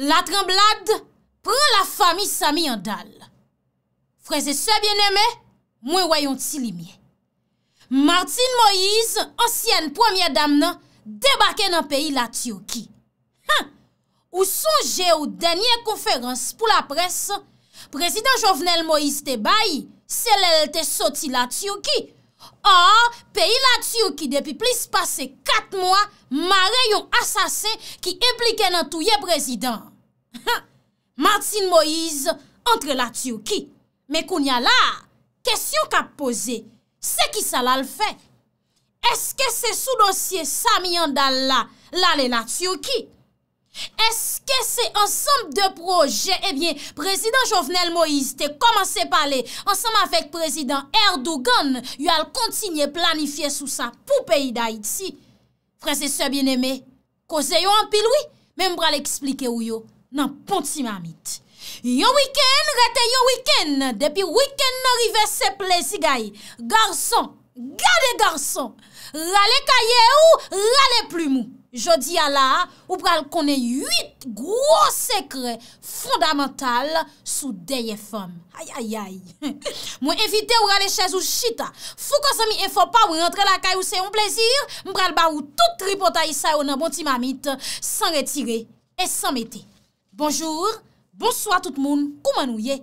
La Tremblade pran la fami Samy Andal. Freze se bien eme, mwen woyon ti li miye. Martine Moïse, ansyen pwemye dam nan, debake nan peyi la Tiyoki. Ha! Ou sonje ou denye konferans pou la pres, Prezident Jovenel Moïse te bayi, selel te soti la Tiyoki. Or, peyi la tsyou ki depi plis pase kat mwa, mare yon asase ki implike nan touye prezident. Martin Moïse, entre la tsyou ki. Me koun ya la, kesyon ka pose, se ki sa la l fe? Eske se sou dosye sa miyan dal la, la le la tsyou ki? Eske se ansanm de proje, ebyen, prezident Jovenel Moïse te komanse pale, ansanm avek prezident Erdogan, yal kontinye planifiye sou sa pou peyi da itsi. Frese se bieneme, koze yo anpilwi, men mbra le eksplike ou yo nan ponti mamit. Yo wiken, rete yo wiken, depi wiken norive se plezi gayi. Garson, gade garson, lale kaye ou lale plumu. Jodi ya la, ou pral konen yit gwo sekre fondamental sou deye fom. Ay ay ay, mwen evite ou rale chèz ou chita. Fou kon se mi enfo pa ou rentre la kay ou se yon plezir, mpral ba ou tout ripota yisa ou nan bonti mamit, san retire et san mette. Bonjour, bonsoit tout moun, kouman ou ye.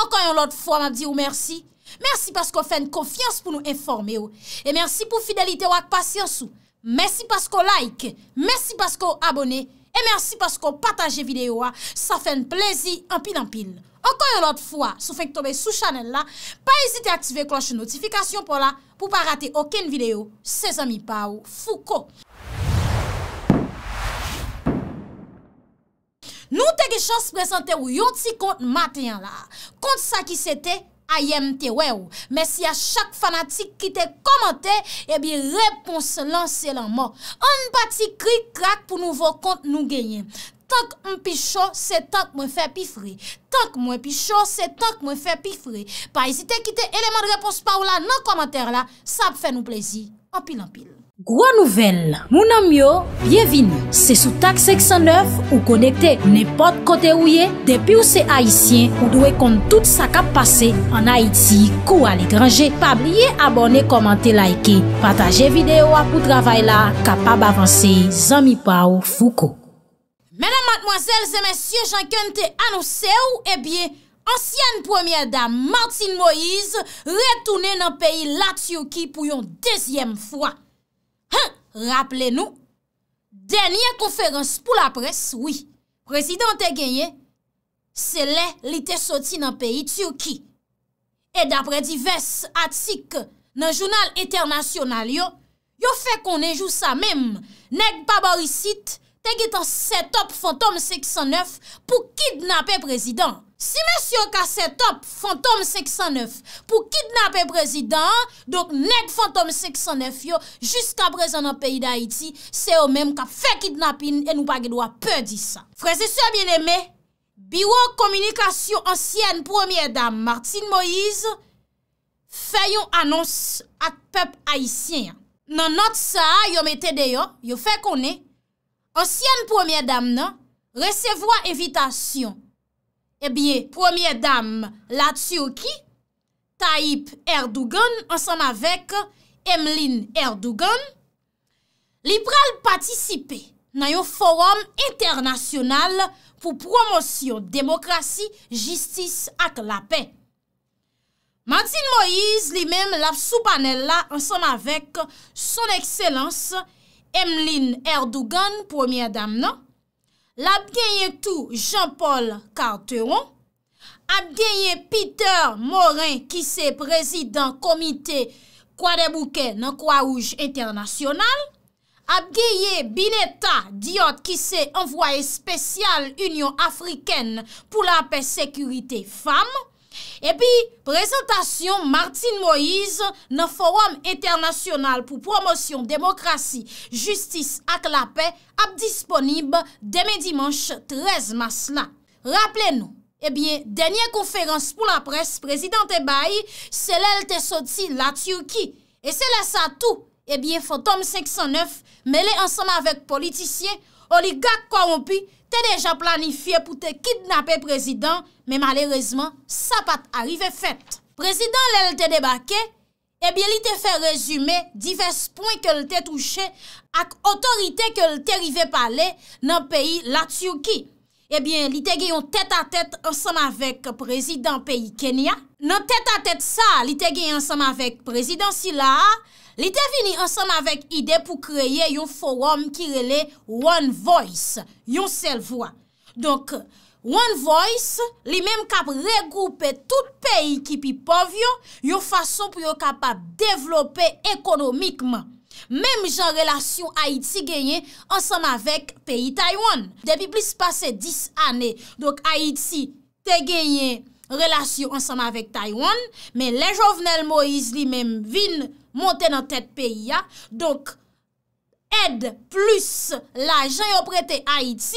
Okan yon lot fwa mwen di ou mersi. Mersi pask ou fèn konfians pou nou enfome ou. E mersi pou fidelite ou ak pasyans ou. Mersi pasko like, mersi pasko abone, e mersi pasko pataje videyo a, sa fèn plezi anpil anpil. Ankon yon lot fwa, sou fèk tobe sou chanel la, pa ezite aktive kloche notifikasyon pou la, pou pa rate oken videyo, se zami pa ou fouko. Nou te ge chan se prezante ou yon ti kont maten la, kont sa ki se te fèk. Ayem te wew. Mè si a chak fanatik ki te komante, ebi eh repons lanse lanman. An bati kri krak pou nou vokont nou genyen. Tak mwen pi chou, se tak mwen fe pi fri. Tak mwen pi chou, se tak mwen fe pi fri. Pa esite kite eleman repons pa ou la nan komante la. Sa ap fè nou plezi. Opil opil. Gwa nouvel, mounan myo, byevini, se sou tak 609 ou konekte nepot kote ou ye, depi ou se Haitien ou dwe kont tout sa kap pase an Haiti kou ale grange, pa blye abone komante laike, pataje videyo apou travay la, kapab avanse zami pa ou fouko. Menan matmoazel, zemensye janken te anouse ou, ebye, eh ansyen premier dam Martin Moise retoune nan peyi Latiyoki pou yon dezyem fwa. Ha, rappele nou, denye konferans pou la pres, oui, prezident te genye, se le li te soti nan peyi Turki. E dapre divers atik nan jounal eternasyonal yo, yo fe konenjou sa mem, neg babarissit te getan setop fantom 609 pou kidnapè prezident. Si mèsyon ka setop fantom 609 pou kidnapè prezidant, donk nek fantom 609 yo, jiska prezant nan peyi d'Haïti, se yo mèm ka fe kidnapin en ou pa gedwa pe di sa. Frese se bienemè, biwo komunikasyon ansyen premier dam, Martine Moïse, feyon anons at pep haïsyen. Nan not sa, yo metè deyo, yo fe konè, ansyen premier dam nan, resevo a evitasyon, Ebyen, premier dame la Tsyoki, Taip Erdogan, ansan avèk Emeline Erdogan, li pral patisipe nan yo forum internasyonal pou promosyon demokrasi, jistis ak la pe. Matin Moïse li men laf sou panel la ansan avèk son ekselans, Emeline Erdogan, premier dame nan, l'Abgeye Tou Jean-Paul Carteron, Abgeye Peter Morin ki se prezident komite KwaDeBouke Nkwaouj Internasyonal, Abgeye Bineta Diot ki se envoye spesyal Union Afriken pou la pe sekurite fam, Epi, prezentasyon Martin Moïse nan forum eternasyonal pou promosyon demokrasi, justis ak la pe ap disponib demè dimanche 13 mas eh la. Raple nou, epi, denye konferans pou la pres, prezident te bayi, se lèl te soti la tsyuki. E se lè sa tou, epi, eh fotom 509, mèle ansam avèk politisyen, oligak korompi, te deja planifiye pou te kidnapè prezidant, men malerezman, sa pat arrive fèt. Prezidant lè eh l te debake, ebyen li te fè rezume, divers poun kèl te touche, ak otorite kèl te rive pale, nan peyi la Tsyuki. Ebyen, li te gèyon tèt a tèt, ansan avèk prezidant peyi Kenya. Nan tèt a tèt sa, li te gèyon ansan avèk prezidant si la Ha, li devini ansem avèk ide pou kreye yon forum ki rele One Voice, yon sel vwa. Donk, One Voice, li mèm kap regroupe tout peyi ki pi pov yo, yon fason pou yo kapap devlopè ekonomikman. Mèm jan relasyon Haiti genye ansem avèk peyi Taiwan. Depi plis pase 10 anè, donk Haiti te genye relasyon ansem avèk Taiwan, mèm le jovenel Moïse li mèm vin Taiwan, Montè nan tèt P.I.A. Donk, ed plus la jan yo prete A.I.T.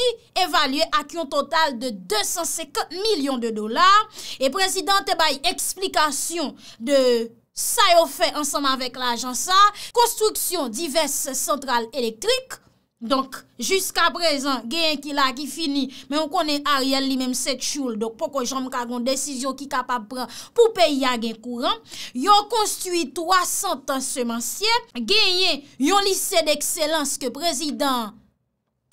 Evaluè ak yon total de 250 milyon de dolar E prezident te bay eksplikasyon de sa yo fè ansanman vek la jan sa Konstruksyon divers sentral elektrik Donk, jiska prezant, genyen ki la ki fini, men w konen a riyel li menm se tchoul. Donk, poko janm kagon desisyon ki kapap pran pou pey ya genkouran. Yon konstuit 300 answeman siye, genyen yon lise dekselans ke prezidant.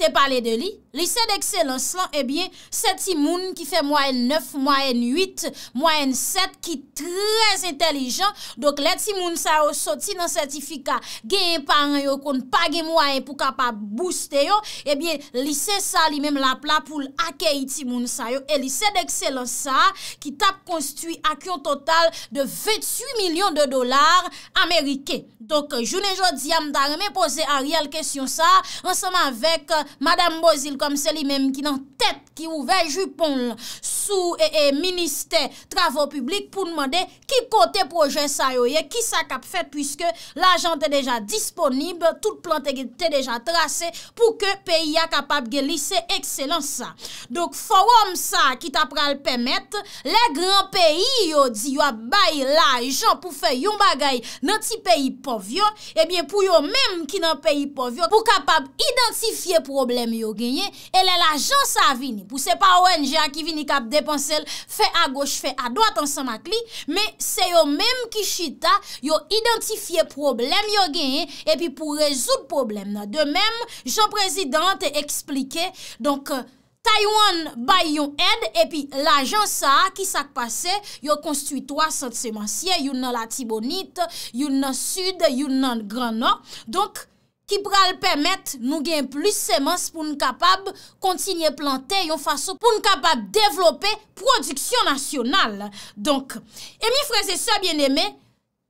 Te pale de li? Lise d'excellence lan, e eh bie, se ti moun ki fe mwaen 9, mwaen 8, mwaen 7, ki trez intelijent. Dok le ti moun sa yo soti nan sertifika genye paran yo, kon pagye mwaen pou kapap booste yo, e eh bie, lise sa li mem lapla pou l'akey ti moun sa yo. E lise d'excellence sa, ki tap konstuit akyon total de 28 milyon de dolar amerike. Dok, jounen joun di amdare, mwen pose a real kesyon sa, anseman vek, madame Bozil kom se li menm ki nan tet ki ouve jupon sou e minister travò publik pou nman de ki kote proje sa yo ye, ki sa kap fet pwiske la jan te deja disponib tout plant te deja trase pou ke peyi a kapab gelise ekselan sa. Dok forum sa ki ta pral pemet le gran peyi yo di eh yo ap bay la jan pou fe yon bagay nan ti peyi povyo ebyen pou yo menm ki nan peyi povyo pou kapab identifiye pou problem yo genye, e le la jansa avini, pou se pa ONG a ki vini kap depansel, fe a goch, fe a doat ansan makli, me se yo menm ki chita, yo identifiye problem yo genye, e pi pou rezout problem nan, de menm, Jean-President te eksplike, donk, euh, Taiwan bay yon ed, e pi la jansa a, ki sak pase, yo konstuitwa sot seman siye, yon nan la Tibonite, yon nan Sud, yon nan Granon, donk, ki pral pemet nou gen plus semans pou nou kapab kontinye plante yon fason pou nou kapab devlope produksyon nasyonal. Donk, e mi freze sa bien eme,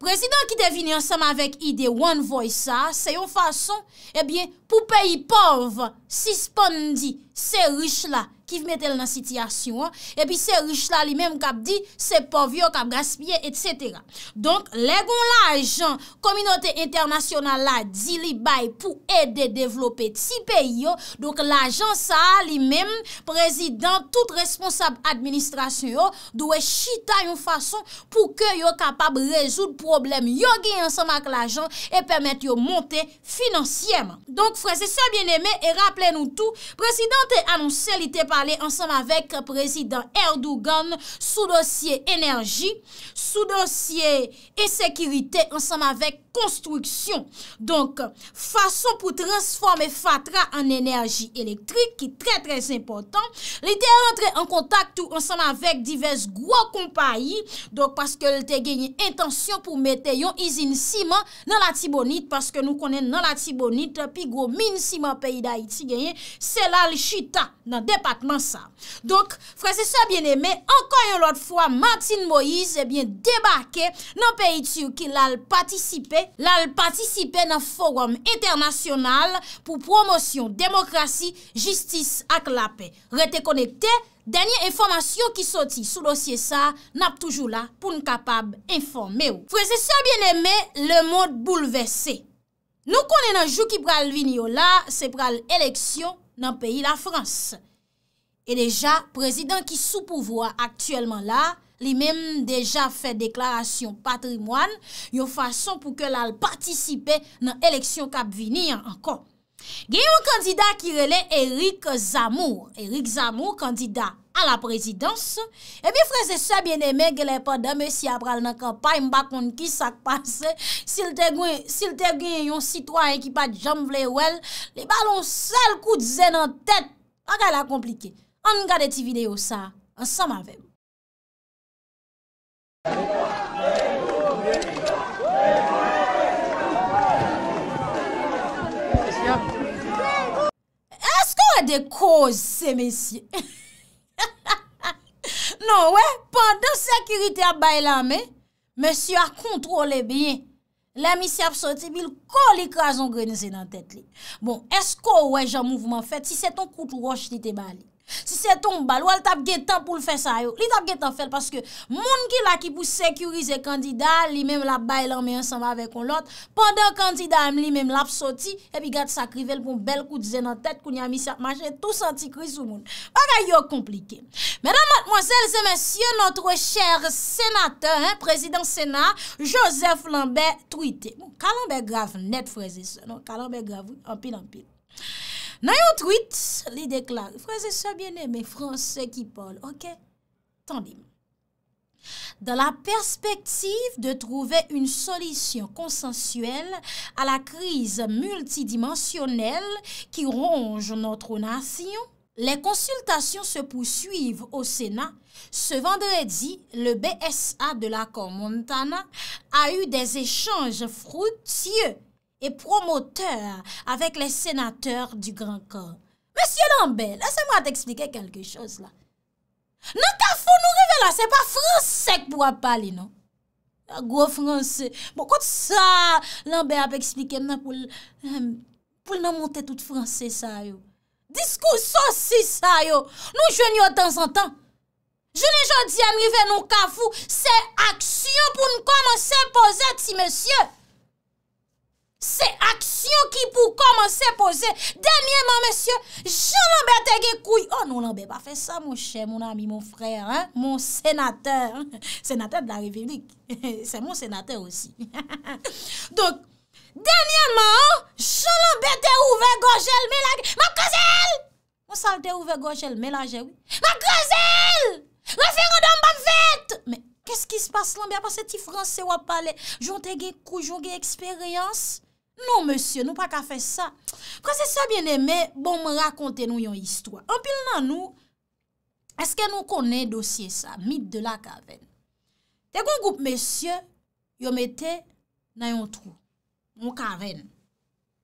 prezident ki devine ansam avek ide one voice a, se yon fason eh pou peyi pov si spondi se riche la. kif metel nan sityasyon, epi se rish la li menm kap di, se pov yo kap gaspye, etsetera. Donk, legon la ajan, kominote internasyonan la, di li bay pou ede devlope ti pe yo, donk la ajan sa li menm, prezident, tout responsab administrasyon yo, dwe chita yon fason pou ke yo kapab rezoud problem yo gen yon samak la ajan, e permette yo monte finansyeman. Donk, frese se bieneme, e rappele nou tout, prezident te anonsen li te pa ensemble avec le président Erdogan sous dossier énergie, sous dossier sécurité, ensemble avec konstruksyon. Donk fason pou transforme fatra an enerji elektrik ki tre tre impotant. Li de rentre an kontak tou ansan avèk divez gwo kompayi. Donk paske li te genye intansyon pou mete yon izin siman nan la tibonit paske nou konen nan la tibonit pi gwo min siman peyi da iti genye se lal chita nan depakman sa. Donk frese se bien eme ankon yon lot fwa Martin Moïse ebyen debake nan peyi tou ki lal patisipe lal patisipe nan forum internasyonal pou promosyon demokrasi, jistis ak lape. Rete konekte, danyen informasyon ki soti sou dosye sa nap toujou la pou n kapab informe ou. Fwese sa bieneme, le mod boulevesse. Nou konen anjou ki pral vini yo la, se pral eleksyon nan peyi la Frans. E deja, prezident ki sou pouvoa aktuellement la, li menm deja fe deklarasyon patrimwan yo fason pou ke lal partisipe nan eleksyon kap vini an kon. Gye yon kandida ki rele Erik Zamour, Erik Zamour kandida an la prezidans, e mi freze sa bieneme gye le pa dame si apral nan kampay mba kon ki sak pase, si lte gwen yon sitwa en ki pat jam vle wel, li balon sel kout zen an tet, an gala komplike. An gade ti video sa, an sa ma vem. Mr tou mes tengo drot naughty M disgor m disgor eskow ay de kon chor se msie Nan wè pandou sekürita bayı la men Msyu a kontróle bien Le们 si apsoyte bil kol l kension granesè nan tet li Bon eskow wè jan mwouvman fet si saton kurè tou 치�nite mali Si se tomba, lwa l tap ge tan pou l fè sa yo Li tap ge tan fèl paske Moun ki la ki pou sekurize kandida Li mèm la bay lan mè yon san va vè kon lot Pendan kandida am li mèm la pso ti Epi gade sa krivel pou bel kout zè nan tèt Koun yon misyat majè, tou santi kri sou moun Ok yo komplike Mèdan matmozèl zè mèsyè Noutre chèr sènatè Prezident sènat Joseph Lambert bon, Kalambè graf net freze se non, Kalambè graf, anpil anpil tweet, bien ok? Dans la perspective de trouver une solution consensuelle à la crise multidimensionnelle qui ronge notre nation, les consultations se poursuivent au Sénat. Ce vendredi, le BSA de l'accord Montana a eu des échanges fructueux E promoteur avek non? bon, le senateur du gran kon. Monsie Lambe, lese mwa te eksplike kelke chos la. Nan kafou nou rive la, se pa fransek pou ap pali, non? A go franse. Mwakot sa, Lambe ap eksplike mna pou l'anmonte tout franse sa yo. Diskou sos si sa yo. Nou jweni yo tan san tan. Jweni jodi an rive nou kafou se aksyo pou nou komanse poset si monsie yo. Se aksyon ki pou koman se pose, denye man, mesye, jounan be te ge kouy. Oh non, nan be pa fe sa, mon chè, mon ami, mon frè, mon senatèr. Senatèr de la republik. Se mon senatèr osi. Donk, denye man, jounan be te ouve gojèl, me lajèl, ma gozèl! Monsan te ouve gojèl, me lajèl. Ma gozèl! Me fè yon dan bak fèt! Mè, kès ki se passe lan, bi apase ti fransè wap pale, joun te ge kou, joun ge eksperyans, Nou, monsye, nou pa ka fe sa. Kwa se sa, bien eme, bon me rakonte nou yon histwa. Anpil nan nou, eske nou konen dosye sa, mit de la kaven. Te goun goup monsye, yo mete nan yon trou, yon kaven.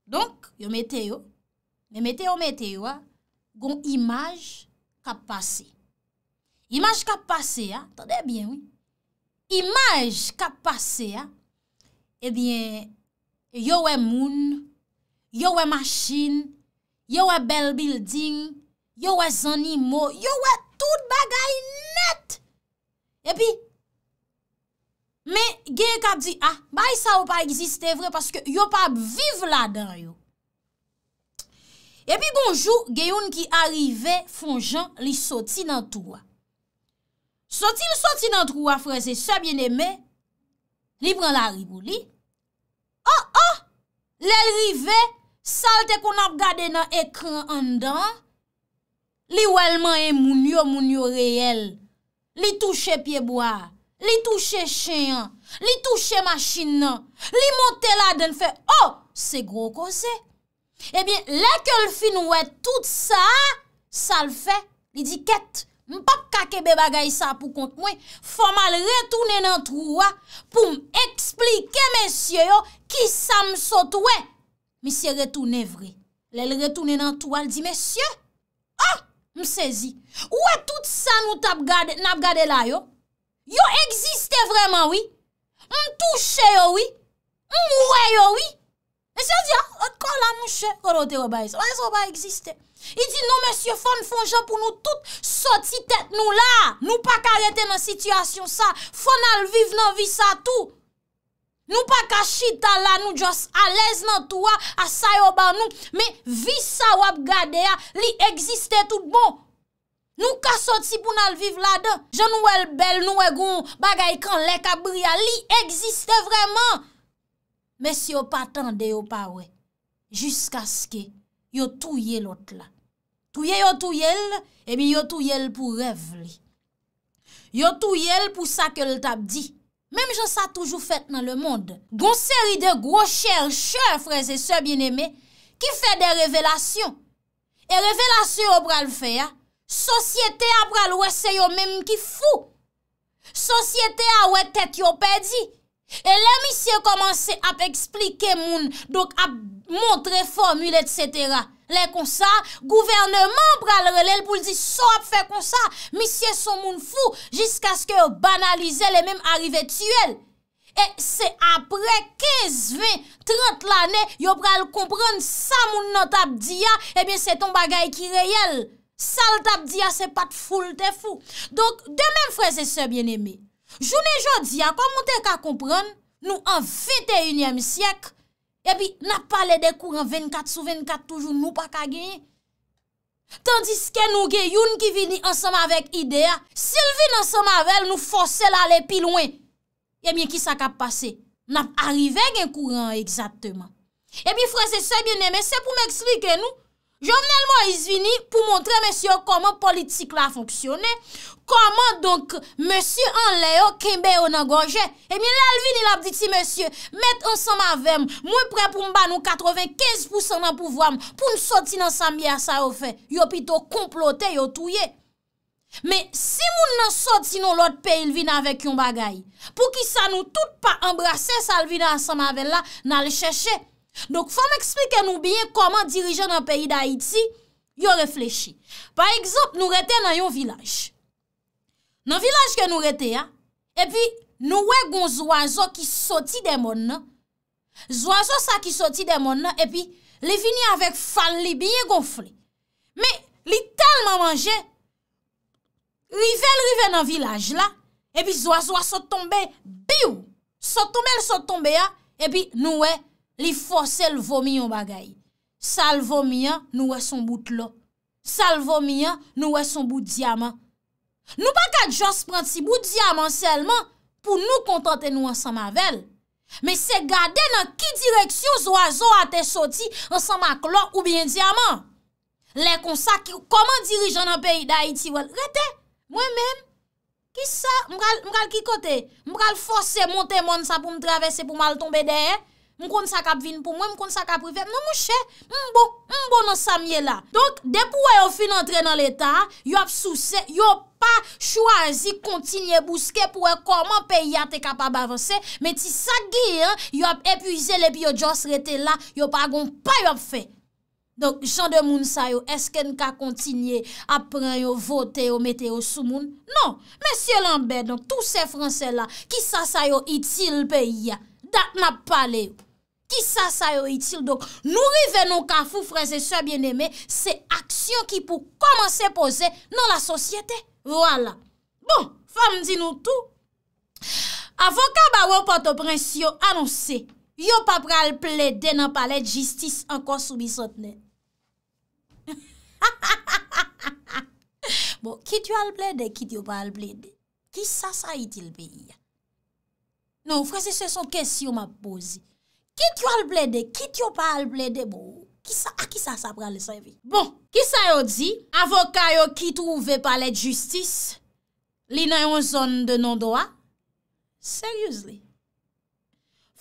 Donk, yo mete yo, me mete yo, mete yo, goun imaj kap pase. Imaj kap pase, a. Tande bien, oui. Imaj kap pase, a. Ebyen, eh Yo wè moun, yo wè machin, yo wè bel building, yo wè zanimo, yo wè tout bagay net. Epi, mè genye kap di, ah, bay sa wè pa existe vre, paske yo wè pa vive la dan yo. Epi, gounjou, genyoun ki arive fonjan li soti nan touwa. Soti li soti nan touwa, freze, se biene me, li pran la ribou li. Oh oh, le rive, salte kon ap gade nan ekran an dan, li wèlman en mounyo mounyo reyel. Li touche pieboa, li touche chen, li touche machin nan, li monte la den fe, oh, se gro kose. Ebyen, eh le ke l fin wè tout sa, sal fe, li di ket. Mpap kake be bagay sa pou kont mwen Fomal retounen an trou a Pou m eksplike men sye yo Ki sa m sot wè Mise retounen vre Lèl retounen an trou al di men sye Ah m sezi Wè e tout sa nou nap gade la yo Yo egziste vreman wè M touche yo wè M wè yo wè M sezi ya chè konote oba iso, wè se oba existe i di nou mèsyo fòn fòn jè pou nou tout soti tèt nou la nou pa karetè nan situasyon sa fòn alviv nan vi sa tou nou pa kachit ala nou jòs alèz nan tou a sa yo ban nou, mè vi sa wap gade ya, li existe tout bon nou ka soti pou nan viv la de jè nou el bel nou e goun, bagay kan lè kabri ya, li existe vreman mèsyo patande yo pa wè Jusk aske yo touye lot la. Touye yo touye el, ebi yo touye el pou rev li. Yo touye el pou sa ke l tap di. Mem jan sa toujou fet nan le mond. Gon seri de gwo chel, chè, frèzè, sè, binemè, ki fè de revelasyon. E revelasyon yo pral fè ya. Sosyete a pral wè se yo mèm ki fou. Sosyete a wè tèt yo pè di. E le misye komanse ap eksplike moun Dok ap montre formule etc Le konsa Gouvernement pral relel pou li di So ap fe konsa Misye son moun fou Jisk aske banalize le menm arrive tue E se apre 15, 20, 30 lane Yo pral kompran sa moun nan tab diya ah, Ebyen eh se ton bagay ki reyel Sal tab diya ah, se pat foule te fou Donk de menm freze se bien eme Jounen jodia, kwa moun te ka kompran, nou an 21e siyek, ebi nap pale de kouran 24 sou 24 toujoun nou pa ka genye. Tandis ke nou gen youn ki vini ansam avek idea, silvin ansam avek nou fose la le pi louen. E ebi, ki sa ka pase? Nap arrive gen kouran egzatman. Ebi, freze, se gen eme, se pou m ekslike nou. Jounel mo is vini pou montre mèsyon koman politik la fonksyonè, koman donk mèsyon an leyo kembe yo nan goje. E mi la lvin il ap diti mèsyon, mèt an samave m, mwen prè pou mba nou 85% nan pouvwa m, pou m soti nan sambya sa ou fe, yo pito komplote yo touye. Me si moun nan soti nou lot pe lvin avek yon bagay, pou ki sa nou tout pa embrase sa lvin an samave la nan le chèche, Donk fwa m eksplike nou biye koman dirije nan peyi da Iti, yo reflechi. Par ekzop nou rete nan yon vilaj. Nan vilaj ke nou rete ya, epi nou we goun zouazou ki soti demon nan. Zouazou sa ki soti demon nan, epi li vini avèk fan li biye gonfle. Me li telman manje, rive lrive nan vilaj la, epi zouazou a sotombe biyo. Sotombe l sotombe ya, epi nou we... Li fose l vomi yon bagay. Sal vomi yon, nou wè son bout lò. Sal vomi yon, nou wè son bout diamant. Nou pa kat jòs pranti bout diamant selman pou nou kontante nou ansan mavel. Me se gade nan ki direksyon z wazo ate soti ansan mak lò ou bien diamant. Lè kon sa ki, koman dirijon nan peyi da iti wè? Retè, mwen mèm. Ki sa? Mwen kal kikote? Mwen kal fose monte moun sa pou m travesse pou mal tombe deyè? Mwen kon sa kap vin pou mwen, mwen kon sa kap prive, non, mwen mwen che, mwen bo, mwen bo nan sa mye la. Donk, depou wè yo fin entre nan l'Etat, yop sou se, yop pa chwazi kontinye bouske pou wè koman pe ya te kap ap avanse, men ti sa gir, yop epuizele pi yo jos rete la, yop agon pa yop fe. Donk, jan de moun sa yo, esken ka kontinye apren yo vote yo mete yo sou moun? Non, men siye lanbe, donk, tou se franse la, ki sa sa yo itil pe ya, dat map pale yo. Ki sa sa yo itil? Nou reven nou ka fou, freze, se bien eme, se aksyon ki pou komanse pose nan la sosyete. Voila. Bon, fam, di nou tou. Avokat ba wopat oprens yo anonse, yo pa pral ple de nan pale jistis ankon soubi sotne. Bon, ki di yo al ple de, ki di yo pa al ple de. Ki sa sa yo itil be ya? Nou, freze, se son kes yo ma pose. Kit yo al blede, kit yo pa al blede, bo, a kisa sa pran le sanvi. Bon, kisa yo di, avokay yo ki tou ve palet justice, li nan yon zon de non doa? Seryouz li.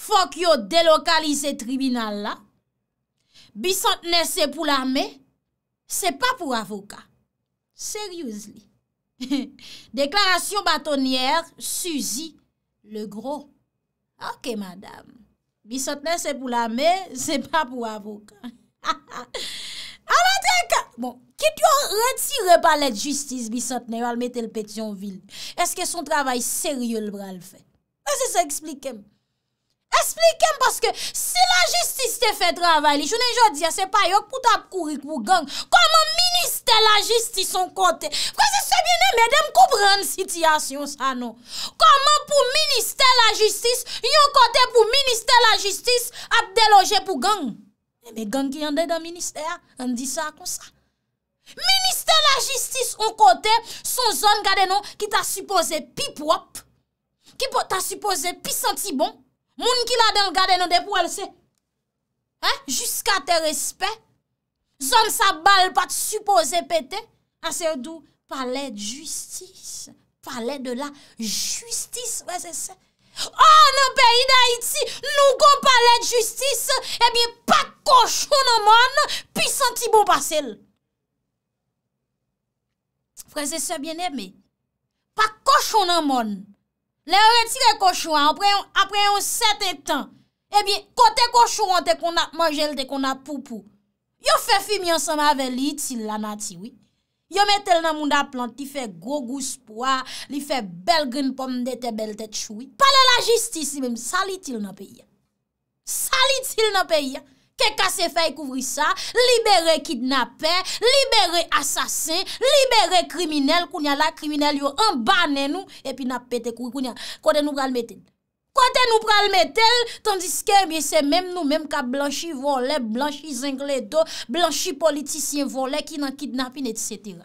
Fok yo delokalize tribunal la, bisant nese pou l'ame, se pa pou avokay. Seryouz li. Deklarasyon batonier, Suzy, le gro. Ok, madame. Bi sotne, se pou la me, se pa pou avokat. A la dek, bon, ki tou retire pa let justice bi sotne, yo al mette l petion vil. Eske son travay serye l bral fè? Ase se explike mè. Esplikem paske si la jistis te fe travay li Jounen jo diya se pa yok pou tab kouri pou gang Koman minister la jistis an kote Fwa se sebyen eme dem koupre an sityasyon sa non Koman pou minister la jistis Yon kote pou minister la jistis Abdel Oje pou gang Eme eh, gang ki yande dan minister Yande di sa kon sa Minister la jistis an kote Son zon gade non ki ta supose pi prop Ki ta supose pi senti bon Moun ki la del gade nan depou al se. Juska te respet. Zon sa bal pat supose pete. Aser ah, dou pale de justice. Pale de la justice. An an oh, peyi da iti nou kon pale de justice. Ebyen eh pak koshon nan moun. Pi santi bon pasel. Prese se biene me. Pak koshon nan moun. Le yon retire koshou an, apren yon sete tan. Ebyen, kote koshou an, te kon ap manjel, te kon ap poupou. Yo fefimi ansama ave li itil la nati, oui. Yo metel nan moun da planti, fe gro gous poa, li fe bel grin pomme de te bel tet chou, oui. Pale la jistisi, mèm, sa li itil nan pe yon. Sa li itil nan pe yon. Kè kase fè yi kouvri sa, libere kidnapè, libere asasin, libere kriminel, koun ya la kriminel yo anbanè nou, epi na pète kou, koun ya kote nou pralmetèl. Kote nou pralmetèl, tandiske, mè se mèm nou, mèm ka blanchi vole, blanchi zengle do, blanchi politisyen vole, ki nan kidnapin, etsetera.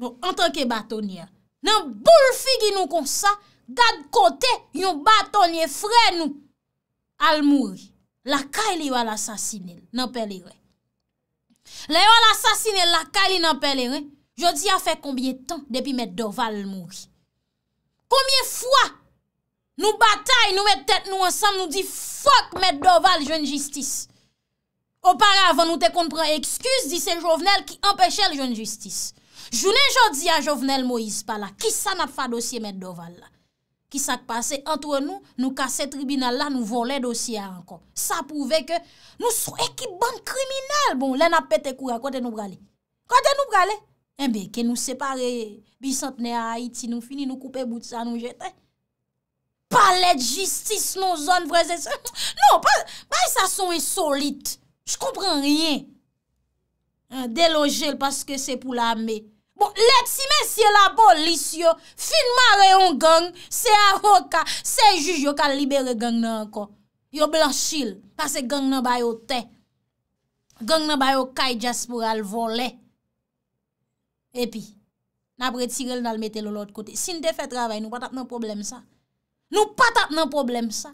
Nou, an tanke batonye, nan boule figi nou konsa, gade kote, yon batonye fre nou, al mouri. La kay li yo al asasine, nan pelere. La yo al asasine, la kay li nan pelere, jodi a fe kombye tan depi mèd Doval mouri. Kombye fwa nou batay nou mèd tèt nou ansam nou di fok mèd Doval joun justice. Oparavan nou te kont pre ekskuse di se Jovenel ki empèche l joun justice. Jounen jodi a Jovenel Moïse pa la, ki sa nap fa dosye mèd Doval la. ki sak pase antre nou, nou kase tribunal la, nou von le dosya ankon. Sa pouve ke nou sou ekip ban kriminal bon. Len ap pete kou ya, kote nou brale. Kote nou brale. Enbe, eh ke nou separe bisantene a Haiti, nou fini nou koupe bout sa nou jet. Pa let justice, nou zon vreze. Non, pa y sa son esolite. J koupren riyen. Deloge l paske se pou la ame. Bon, let si mesye la bo lis yo, fin mare yon gang, se avoka, se juj yo ka libere gang nan anko. Yo blanchil, kase gang nan bayo te, gang nan bayo kay jaspura e al vole. E pi, napre tirel nan metel o lot kote, sin defet ravay nou patap nan problem sa, nou patap nan problem sa.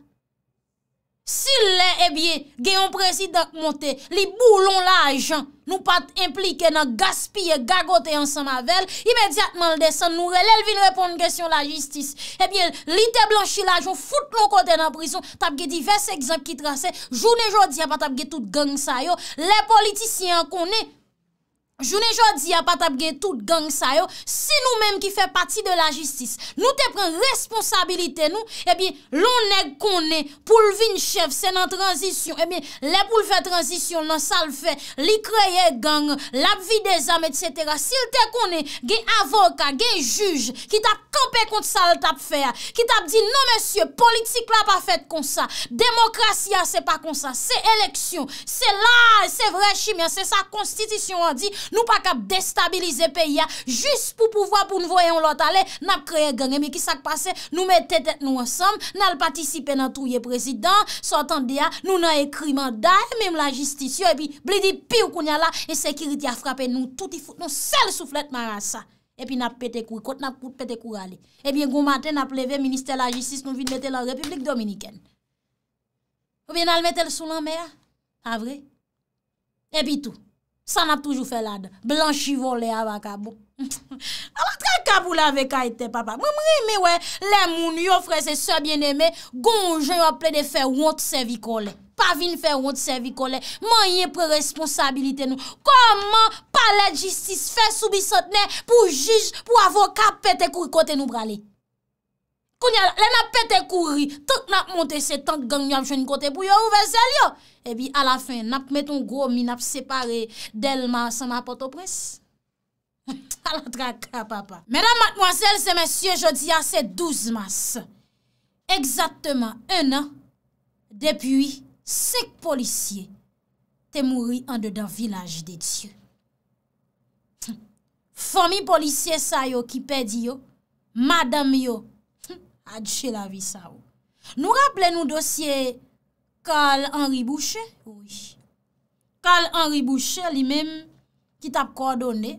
Si le ebyen eh genyon presidak monte, li boulon la ajan, nou pat implike nan gaspye gagote yon sama vel, imediatman l desan nou rel, el vil reponde gesyon la jistis. Ebyen, eh li te blanchi la ajan, foute lon kote nan prison, tabge diverse egzab ki trase, jounen jodi apatabge tout geng sayo, le politisyen konen. jounen jodi a pat ap ge tout gang sa yo, si nou menm ki fe pati de la jistis, nou te pren responsabilite nou, ebi, lounen konen, pou lvin chev, se nan transisyon, ebi, le pou lvin transisyon nan sal fe, li kreye gang, la bi de zame, etsetera, si lte konen, ge avoka, ge juj, ki tap kampe kont sal tap fe, ki tap di, non mensyo, politik la pa fet kon sa, demokrasya se pa kon sa, se eleksyon, se la, se vre chimia, se sa konstitisyon an di, Nou pa kap destabilize peya, jist pou pouvoi pou nou voyon lot ale, nap kreye genye, mi ki sak pase, nou me tete nou ansam, nan al patisipe nan touye prezident, sotan deya, nou nan ekri manda, e menm la jistisyon, e pi blidi pi ou kounya la, e sekiriti a frape nou, touti fout, nou sel souflet man asa. E pi nap pete kou, kote nap kout pete kou rale. E bi en gou maten, nap leve, minister la jistisyon, nou vin mette la republik dominiken. Ou bi nan mette l souman meya, avre, e pi tou, San ap toujou fè lad, blan chivon lè ava kabou. Ama tra kabou la ve ka etè papa. Mwen mre mè wè, lè moun yon frese sè bienemè, gonjè yon ple de fè wot sè vikole. Pa vin fè wot sè vikole, man yon pre responsabilite nou. Koman pale jistis fè soubi sotne pou jij pou avon kapete kou kote nou brale? Kounya la, le nap pete kouri, tout nap monte se tank gang nyo ap jen kote pou yo ouve sel yo. Ebi, alafen, nap meton gwo mi, nap separe delman san apotopres. Alat raka, papa. Mèdam matmoazel, se mèsyo, jodi a se douz mas. Eksatman, enan, depuy, sek polisye, te mouri an de dan vilaj de djye. Fomi polisye sa yo ki pedi yo, madam yo, Adjè la vi sa ou. Nou rappele nou dosye Karl Henri Boucher. Karl Henri Boucher, li mèm ki tap kwa donè.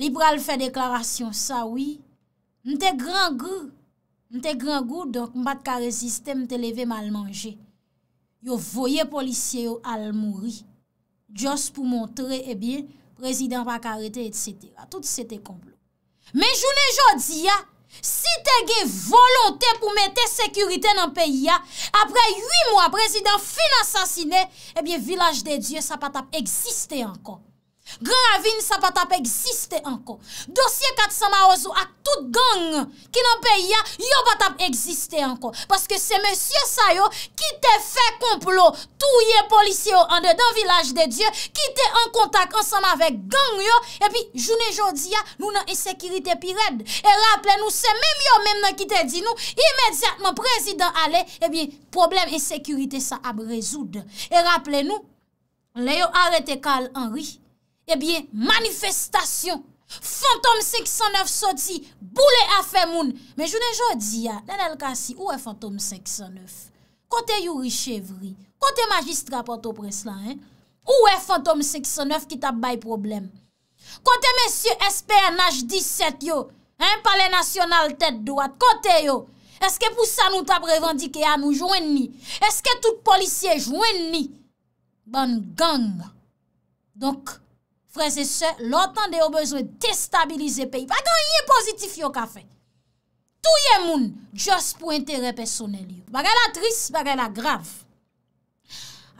Libra l fè deklarasyon sa ou. Nte gran gou. Nte gran gou, dok mbat ka rezistè mte leve mal manjè. Yo voyè polisye yo al mouri. Djos pou montre e eh bie, prezident pa karete, etc. Tout sè te komplo. Men jounè jò di ya, Si te ge volonte pou mette sekurite nan peyi ya, apre 8 mwa prezident fin asasine, ebyen eh vilaj de die sapat ap eksiste ankon. Gravin sa pat ap eksiste anko. Dosye kat sa ma ozo ak tout gang ki nan pe ya, yo pat ap eksiste anko. Paske se monsye sa yo ki te fe komplo touye polisye yo an de dan vilaj de Diyo ki te an kontak ansama vek gang yo epi jounen jodi ya nou nan esekirite pi red. E rappele nou se menm yo menm nan ki te di nou imedjatman prezident ale epi problem esekirite sa ap rezoud. E rappele nou le yo arete kal anri Ebyen, eh manifestasyon. Fantom 509 soti, boule a fe moun. Me jounen jodi ya, nen el kasi, ou e Fantom 509? Kote yu Richevry, kote magistra Panto Preslan, ou e Fantom 509 ki tab bay problem? Kote monsye SPNH 17 yo, palenasyonal tete doat, kote yo, eske pou sa nou tab revandike ya nou, jwen ni? Eske tout polisye jwen ni? Ban ganga. Donk, Fransese, lotan de yo bezwen destabilize peyi. Pa kon yon positif yon ka fe. Tou yon moun, just pou entere personel yon. Pa gen la tris, pa gen la grav.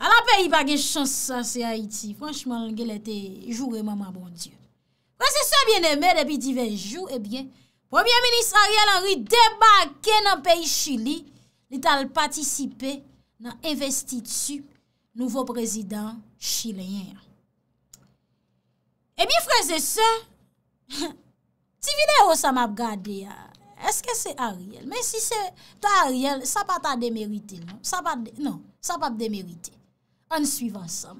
A la peyi pa gen chansan se Haiti. Fransman, gelete, jure mama bon dieu. Fransese, bien eme, depi diven jou, e eh bien, premier ministerial anri debake nan peyi Chili li tal patisipe nan investi tsu nouvo prezident chilenyan. E bi freze sa, si vide ou sa map gade, eske se a riel? Men si se to a riel, sa pa ta demerite, non? Sa pa demerite. Non, An suiv ansam.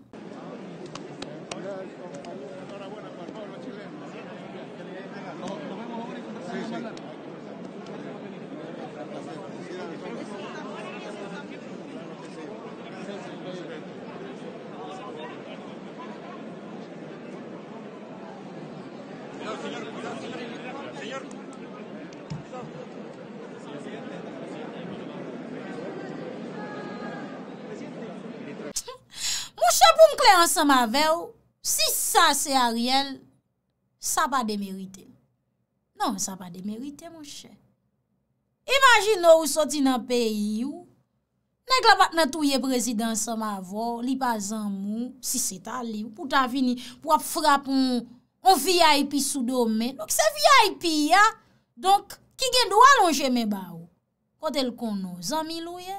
pou lè an sa ma vè ou, si sa se a riel, sa pa de merite. Nan, sa pa de merite, moun chè. Imagin nou ou soti nan peyi ou, nek la pat nan touye prezid an sa ma vò, li pa zan moun, si se ta li, pou ta vini, pou ap frap moun, moun viya ipi sou do men, lòk se viya ipi ya, donk, ki gen do alon jè men ba ou, kote l kon nou, zan mi lou ye,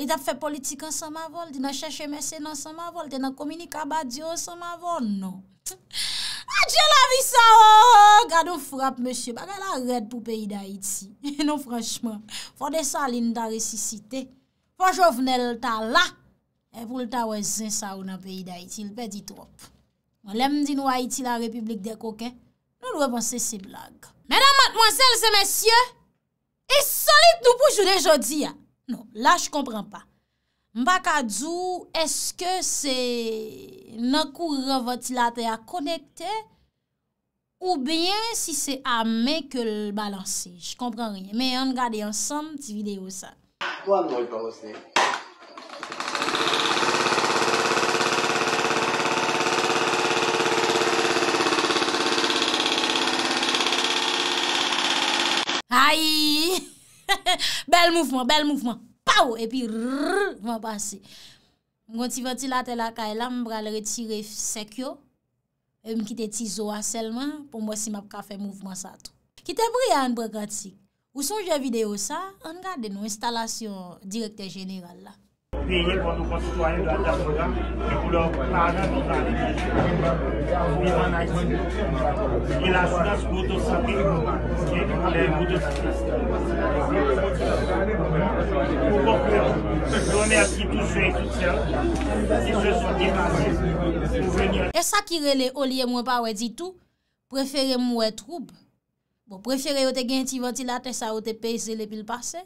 Li tap fe politik an san ma vol, di nan chèche mesè nan san ma vol, di nan kominika ba diyo an san ma vol, nou. Adjè la vi sa ou, oh, oh, gade ou frap mèsyè, baga la red pou peyi da iti. Nou franchman, fò de sa alin ta resisite, fò jòvne l ta la, e pou l ta wè zin sa ou nan peyi da iti, l pe di trop. Mwen lem di nou a iti la republik de kokè, nou l wèpansè bon si blag. Mèdam matmwansèl zè mèsyè, e solit nou poujou de jodi ya. Non, la j kompran pa. Mba kadzou, eske se nan kou revotilate a konekte ou bien si se a men ke l balansi. J kompran riyen. Me yon gade ansan ti video sa. Hai! Hai! Non, Bel moufman, bel moufman, paou, epi rrrr, mwen pase. Mwen ti ventilate la kaye la, mwen bral retire sekyo, mwen kite ti zoa selman, pou mwen si map ka fe moufman sa tou. Kite bri an bral kati, ou son je video sa, an gade nou, instalasyon direkte general la. E sakire le olye mwen pa wè di tou, preferè mwen wè troub. Mwen preferè wè te gen ti vantilatè sa wè te pesè le bil basè.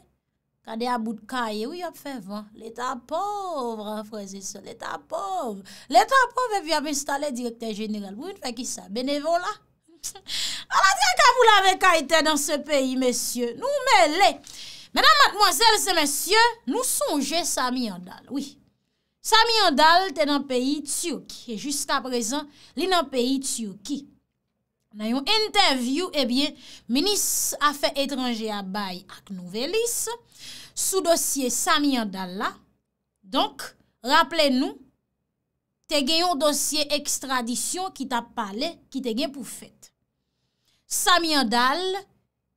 Sa de a bout kaye, ou yon fe van? L'Etat pov, rafreze se, l'Etat pov. L'Etat pov e vya men stale direkter jeneral. Mwen fè ki sa? Benevo la? An la diyan ka vou la vek a ite dan se peyi, mesye. Nou me le. Mèdam matmoazel se mesye, nou sonje Samy Andal. Oui. Samy Andal te nan peyi Tsyuki. E jiska prezan, li nan peyi Tsyuki. Nan yon interview, ebyen, eh menis afe etranje a bay ak nouvelis, sou dosye Samian Dalla, donk, rapple nou, te gen yon dosye ekstradisyon ki ta pale, ki te gen pou fèt. Samian Dalla,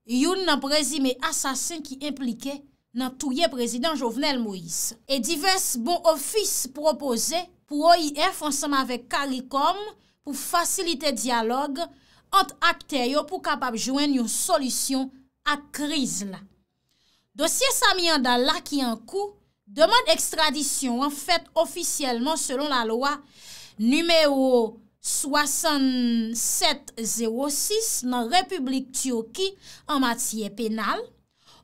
yon nan prezime asasin ki implike nan touye prezident Jovenel Moïse. E divers bon ofis propose pou OIF ansama ve Karikom pou fasilite dialog ant akte yo pou kapab jwen yon solisyon ak kriz la. Dosye Samian dal laki an kou, deman ekstradisyon an fèt ofisyelman selon la loa nimeyo 6706 nan Republik Tiyoki an matye penal,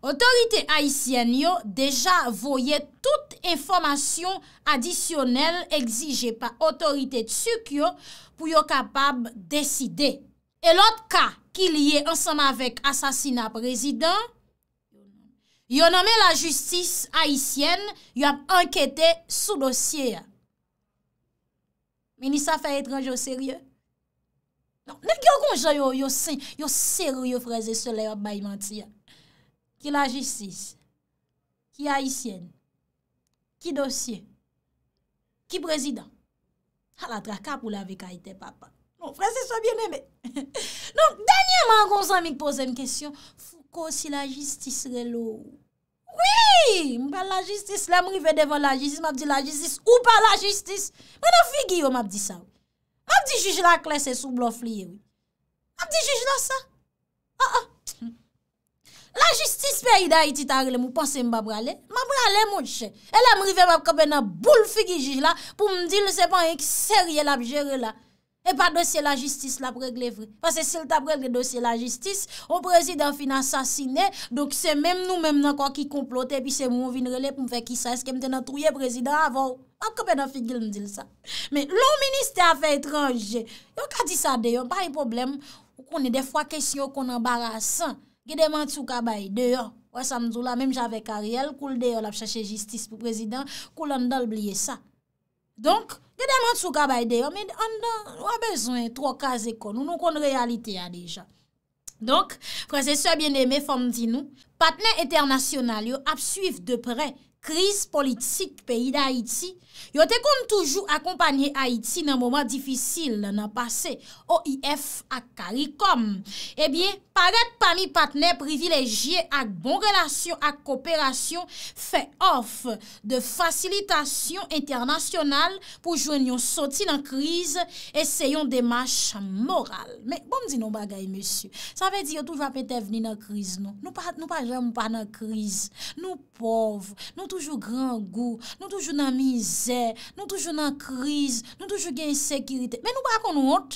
otorite Aisyen yo deja voye tout informasyon adisyonel exije pa otorite Tiyoki yo pou yo kapab deside. elot ka ki liye ansan avek asasina prezident, yo nome la justis haisyen, yo ap enkete sou dosye ya. Menisa fe etranjo serye? Non, nek yo konje yo serye fraze sole ap baymenti ya. Ki la justis, ki haisyen, ki dosye, ki prezident, alatra ka pou la vek haite papa. Franseswa bien eme Non, danye man kon san mi k pose m kesyon Fou ko si la jistis re lo Oui M pa la jistis, la m rive devan la jistis M ap di la jistis ou pa la jistis M anan figi yo m ap di sa M ap di jujila klese sou blof liye M ap di jujila sa Ha ha La ah, ah. jistis pe a yida iti tarele M ou panse m bab rale, m ab rale m ouche E la m rive m ap kabe nan boule figi jujila Pou m di le sepan yon ki seri El ap jere la E pa dosye la jistis la preglevri. Pase sil ta preglevri dosye la jistis, o prezident fin asasine, dok se menm nou menm nan kwa ki komplote, pi se moun vin rele pou mwen fe ki sa, eske mten nan trouye prezident avon. Akepe ah, nan figil mdil sa. Men loun minister fe etranje, yo ka di sa deyon, pa yon problem, ou konen defwa kesyon konen barasan, ki deman tsu kabay deyon. Wè samzou la, menm jave kariel, koul deyon la chache jistis pou prezident, koul an dal blye sa. Donk, Gè deman sou kabay deyo, mè an dan wè bezwen trokaz ekon, nou nou kon realite ya deja. Donk, prosesor bien demè, fòm di nou, patnen eternasyonal yo ap suiv de pren kriz politik peyi d'Haïti, yo te kon toujou akompanyè Haïti nan mouman difisil nan pase OIF ak Karikom, e bie, paret pami patne privilejye ak bon relasyon ak kooperasyon fe of de fasilitasyon internasyonal pou jwen yon soti nan kriz e seyon demach moral. Me, bom di nou bagay, messi, sa ve di yo touj apete vni nan kriz nou. Nou pa jèm pa nan kriz. Nou pov, nou touj Nou toujou gran gou, nou toujou nan mizè, nou toujou nan kriz, nou toujou gen sekirite. Men nou ba kon nou hont?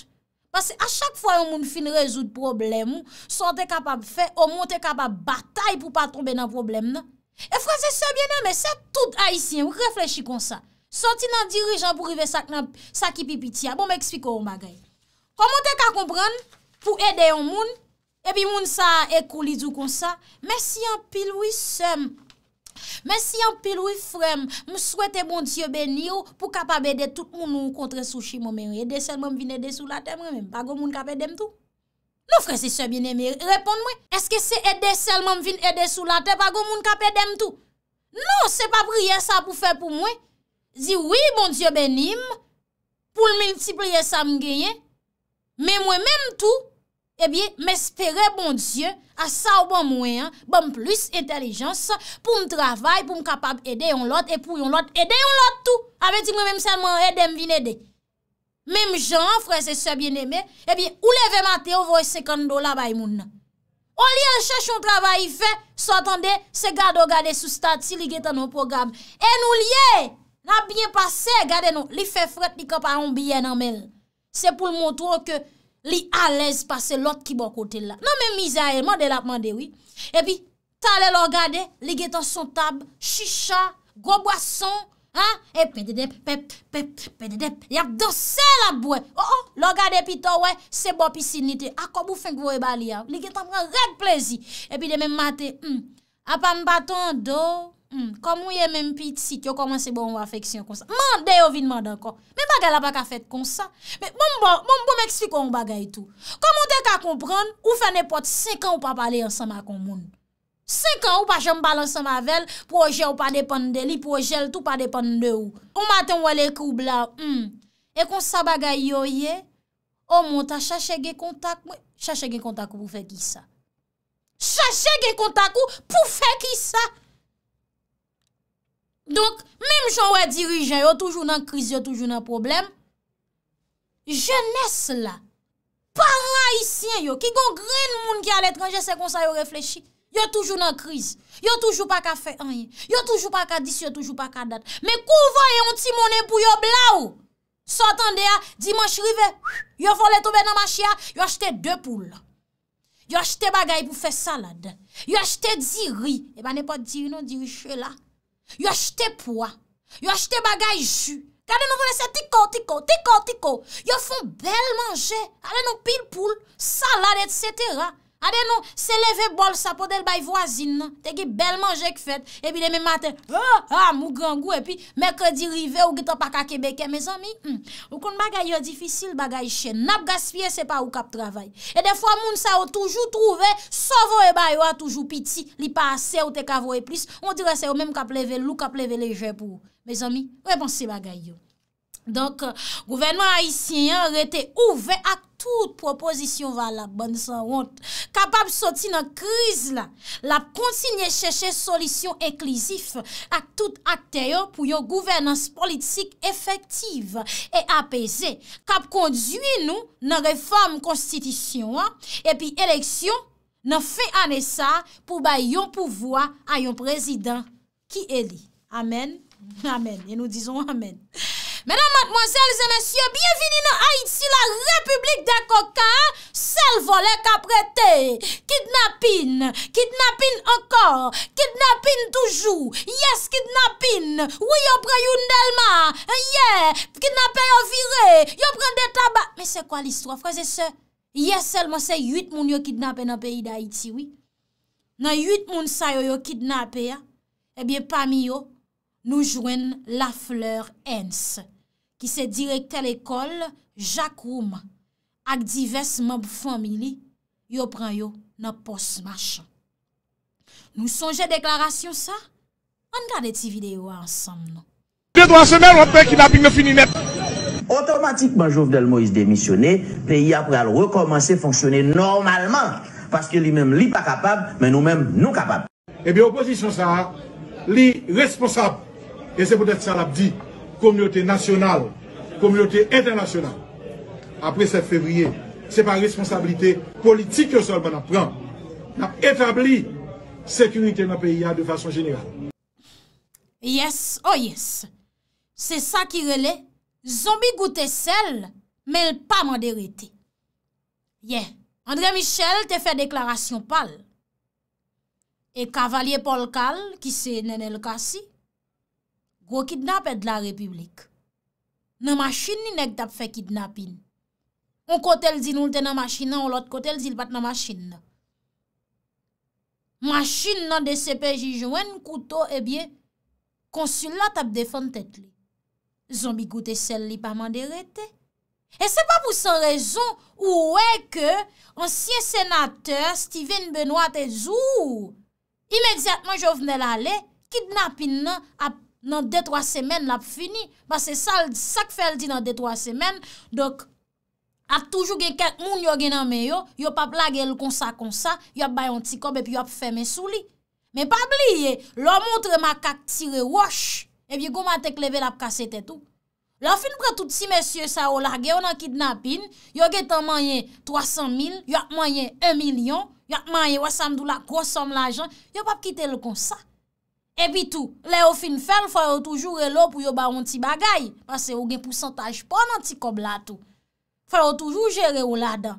Pase a chak fwa yon moun fin rezout problem, son te kapab fe, yon moun te kapab batay pou pa tombe nan problem nan. E frase se bien nan, men se tout haisyen, moun reflechi kon sa. Sonti nan dirijan pou rive sak nan sakipipitya. Bon mè ekspiko yon bagay. Yon moun te ka kompran pou ede yon moun, epi moun sa ekoulidou kon sa, men si yon pil wissem, Men si yon pil wif frem, m souwete bon diyo ben nyo pou kapab ede tout moun moun kontre souchi moun men, ede sel moun vin ede sou la te mwen men, bago moun kapedem tou? Non fre se se bine men, repon mwen, eske se ede sel moun vin ede sou la te bago moun kapedem tou? Non, se pa priye sa pou fe pou mwen, zi oui bon diyo ben nye mwen, pou l'multiplye sa mwen genye, men mwen men mwen tou? Ebyen, eh m espere bon Diyen, a sa ou bon mwen, bon plus, intelijans, pou m travay, pou m kapab ede yon lot, e pou yon lot, ede yon lot tout. A ve di mwen m sen mwen edem vin ede. Mem jan, frese se bieneme, ebyen, ou le ve mate, ou vo se kando la bay moun. O liye chèch yon travay fe, sotande, se gado gade sou stati, li geta nou program. E nou liye, la bien pase, gade nou, li fe fret, li kap a yon biye nan men. Se pou l motro ke, Li alez pase lot ki bon kote non, la. Non men mizaye, mande la mande wii. Epi, tan le logade, li getan son tab, chicha, go boason, epi, pep, pep, pep, pep, pep, yap dosè la bwe. Oh, oh, logade pi to we, sebo pi sinite. Akobou feng woye bali ya. Li getan mwen re plezi. Epi, demen mate, apan hmm, baton do, Hmm, kan moun yè mèm piti si ki yo koman se bo mwa feksyon kon sa. Mande yo vide mande ankon. Mè bagay la baka fet kon sa. Mè bon bon, bon bon mè eksplik kon mwa bagay tou. Kan moun dek a kompran, ou fe nepot 5 an ou pa pale yon sama kon moun. 5 an ou pa jom pale yon sama vel, pou ou jè ou pa depan de li, pou ou jè l tout pa depan de ou. Ou maten wale kou bla. Hmm, e kon sa bagay yo ye, o moun ta chache gen kontak mwen. Chache gen kontak mwen pou fe ki sa. Chache gen kontak mwen pou fe ki sa. Donk, mèm chan wè dirijen, yo toujou nan kriz, yo toujou nan problem, jènes la, parayisyen yo, ki gon gren moun ki al etranje se kon sa yo reflechi, yo toujou nan kriz, yo toujou pa ka fe anye, yo toujou pa ka dis, yo toujou pa ka dat, mè kou vè yon ti mounen pou yo bla ou, sotan de ya, ah, dimanj rive, yo foletoube nan ma chia, ah, yo achte de pou la, yo achte bagay pou fe salade, yo achte diri, e ba ne pa diri non diri chwe la, Yo achte pwa, yo achte bagay ju, kade nou fwene se tikor, tikor, tikor, tikor. Yo fon bel manje, kade nou pil poul, salade, etc., Adè nou, se leve bol sa podèl bay voazine nan, te ki bel manje k fèt, e bi de mi mate, ah, ah, mou grangou, e pi, mekredi rive ou gita pa ka kebeke. Mez ami, hmm. ou kon bagay yo difisil bagay che, nap gaspye se pa ou kap travay. E defwa moun sa ou toujou trouve, sa voe bay yo a toujou piti, li pa ase ou te ka voe plis, ou dire se ou menm kap leve lou, kap leve leje pou. Mez ami, ou e bansi bagay yo? Donk, euh, gouvernement haïsien yon rete ouve ak tout proposisyon va la bon sa want. Kap ap soti nan kriz la, la ap kontinye chèche solisyon eklizif ak tout akteyo pou yon gouvernans politik efektiv e apese. Kap konduy nou nan reform konstitisyon an, epi eleksyon nan fè anè sa pou bay yon pouvoi a yon prezident ki eli. Amen, amen, e nou dison amen. Mè nan matmozèl, zè mèsyè, biyevini nan Haïti, la republik da kokan, sel volè kapretè. Kidnapin, kidnapin ankor, kidnapin toujou, yes, kidnapin, wè yon pren yon delman, yeah, kidnapè yon vire, yon pren de tabak. Mè se kwa l'istro? Fwa zè se? Yes, selman se yut moun yon kidnapè nan peyi da Haïti, wè. Nan yut moun sa yon yon kidnapè, ebyen pami yo, ah. eh nou jwen la fleur ens. ki se direkte l'ekol, Jacques Rouman, ak divers mabou famili, yo pran yo nan posmachan. Nou sonje deklarasyon sa, an ka de ti video ansam nou. De douan semen, wapè ki nabik nou finine. Otomatikman Jouf Del Moïse demisyone, peyi apre al rekomansè fonsyone normalman, paske li mem li pa kapab, men nou mem nou kapab. E eh bi oposisyon sa, li responsab, e se pwedef sa labdi, komyote nasyonal, komyote entranasyonal. Apre 7 fevriye, se pa responsabilite politik yo sol man ap pran, nan etabli sekunite nan peyiye de fason jeneral. Yes, oh yes, se sa ki rele, zombi goute sel, men pa moderite. Yeah, André Michel te fe deklarasyon pal, e kavalyer Paul Kall ki se nenel kasi, Gwo kidnapèd la republik. Nan machin ni nek tap fè kidnapin. On kote l zin ou l te nan machin nan, ou l ot kote l zin pat nan machin nan. Machin nan de sepeji jwen kouto, ebyè konsulat ap defante tèt lè. Zon bi goutè sel li pa mande rete. E se pa pou san rezon, ou wè ke ansyen senateur, Steven Benoit, te zou, imèdjatman jo vnen lalè, kidnapin nan ap pèdè. nan 2-3 semen l ap fini. Bas se sal sak fel di nan 2-3 semen, dok ap toujou gen ket moun yon genan me yo, yon pap lage l konsa konsa, yon bayon ti kob ep yon ap feme souli. Men pap liye, l an montre ma kak tire wosh, ep yon goma te kleve l ap kase te tou. Lan fin pratouti mesye sa o lage, yon an kidnapin, yon gen tan manye 300 min, yon manye 1 milyon, yon manye 60 do la krosom l ajan, yon pap kite l konsa. E bitou, le ou fin fel fwa yo toujou relo pou yo ba ou ti bagay. Fase ou gen pou santaj pou nan ti kob la tou. Fwa yo toujou jere ou la dan.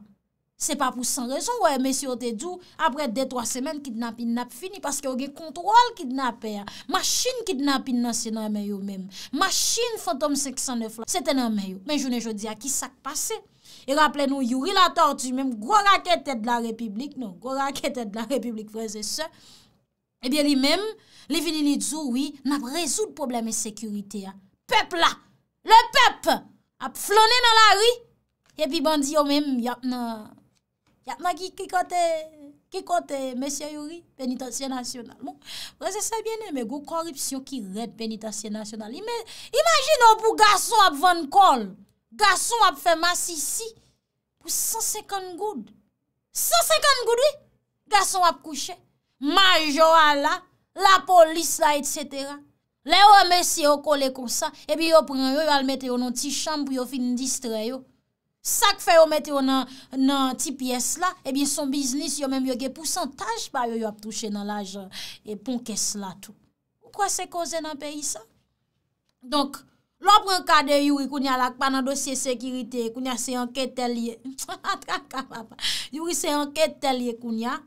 Se pa pou san rezon, wè, mè si yo te djou, apre 2-3 semen, kidnap inap fini. Pase ki ou gen kontrol kidnapè ya. Mâchine kidnap inan, non, se nan mè yo mèm. Mâchine fantom 509 la. Se te nan mè yo. Mè jounè jodi a ki sak pase. E rappele nou, yu rilata ou ti mèm, gwo rakè tèd la republik nou. Gwo rakè tèd la republik fwè se se. Ebyè eh li mèm, li vini li djou wè, mèm ap rezout probleme sekurite. Pepl la, le pep, ap flonè nan la wè, epi bandi yo mèm, yap nan, yap nan ki kote, ki kote, mèsyè yow wè, penitansye nasyonal. Mèm, wè se se bienè, mèm go korips yo ki red penitansye nasyonal. Imaginò pou gason ap vèn kol, gason ap fè mas isi, pou 150 goud, 150 goud wè, gason ap kouche, Majo a la, la polis la, etc. Le yo emesi yo kole kon sa, ebi yo pren yo yo almete yo nan ti chanm pou yo fin distre yo. Sak fe yo meti yo nan ti pies la, ebi son biznis yo menm yo ge pousan taj pa yo yo ap touche nan la jan, e pon kes la tout. Mwen kwa se koze nan peyi sa? Donk, lopren kade yuri koun ya lak pa nan dosye sekirite, koun ya se anket tel ye, yuri se anket tel ye koun ya,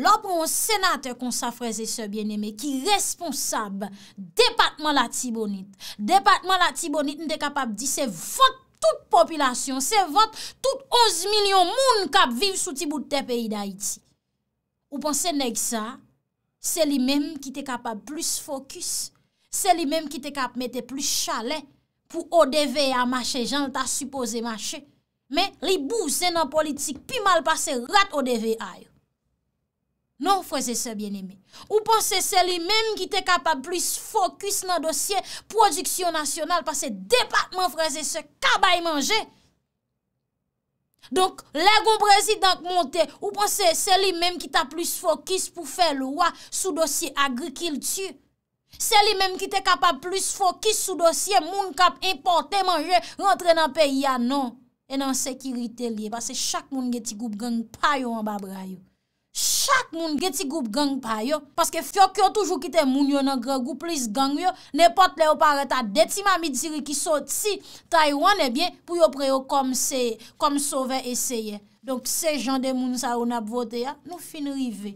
Lò pou mwen senate kon sa freze se byen eme ki responsab depatman la tibonit. Depatman la tibonit n te kapab di se vant tout popilasyon, se vant tout 11 milyon moun kap viv sou tibout te peyi da iti. Ou pon se neg sa, se li menm ki te kapab plus fokus, se li menm ki te kap mette plus chalet pou o deve a mache jan ta suppose mache. Men, li bou senan politik pi mal pase rat o deve a yon. Non fwese se bien eme. Ou panse se li menm ki te kapap plus fokus nan dosye produksyon nasyonal pase depatman fwese se kabay manje. Donk le gon prezident monte ou panse se li menm ki ta plus fokus pou fe lwa sou dosye agrikiltu. Se li menm ki te kapap plus fokus sou dosye moun kap importe manje rentre nan peyi anon en an sekirite liye pase chak moun geti goup geng payo an babrayo. chak moun geti goup geng pa yo, paske fyo kyo toujou kite moun yo nan gre, goup lis geng yo, nepot le yo pare ta deti mami diri ki sot si, tai wan e eh bien pou yo pre yo kom sove eseye. Donk se jan de moun sa ou nap vote ya, nou fin rive.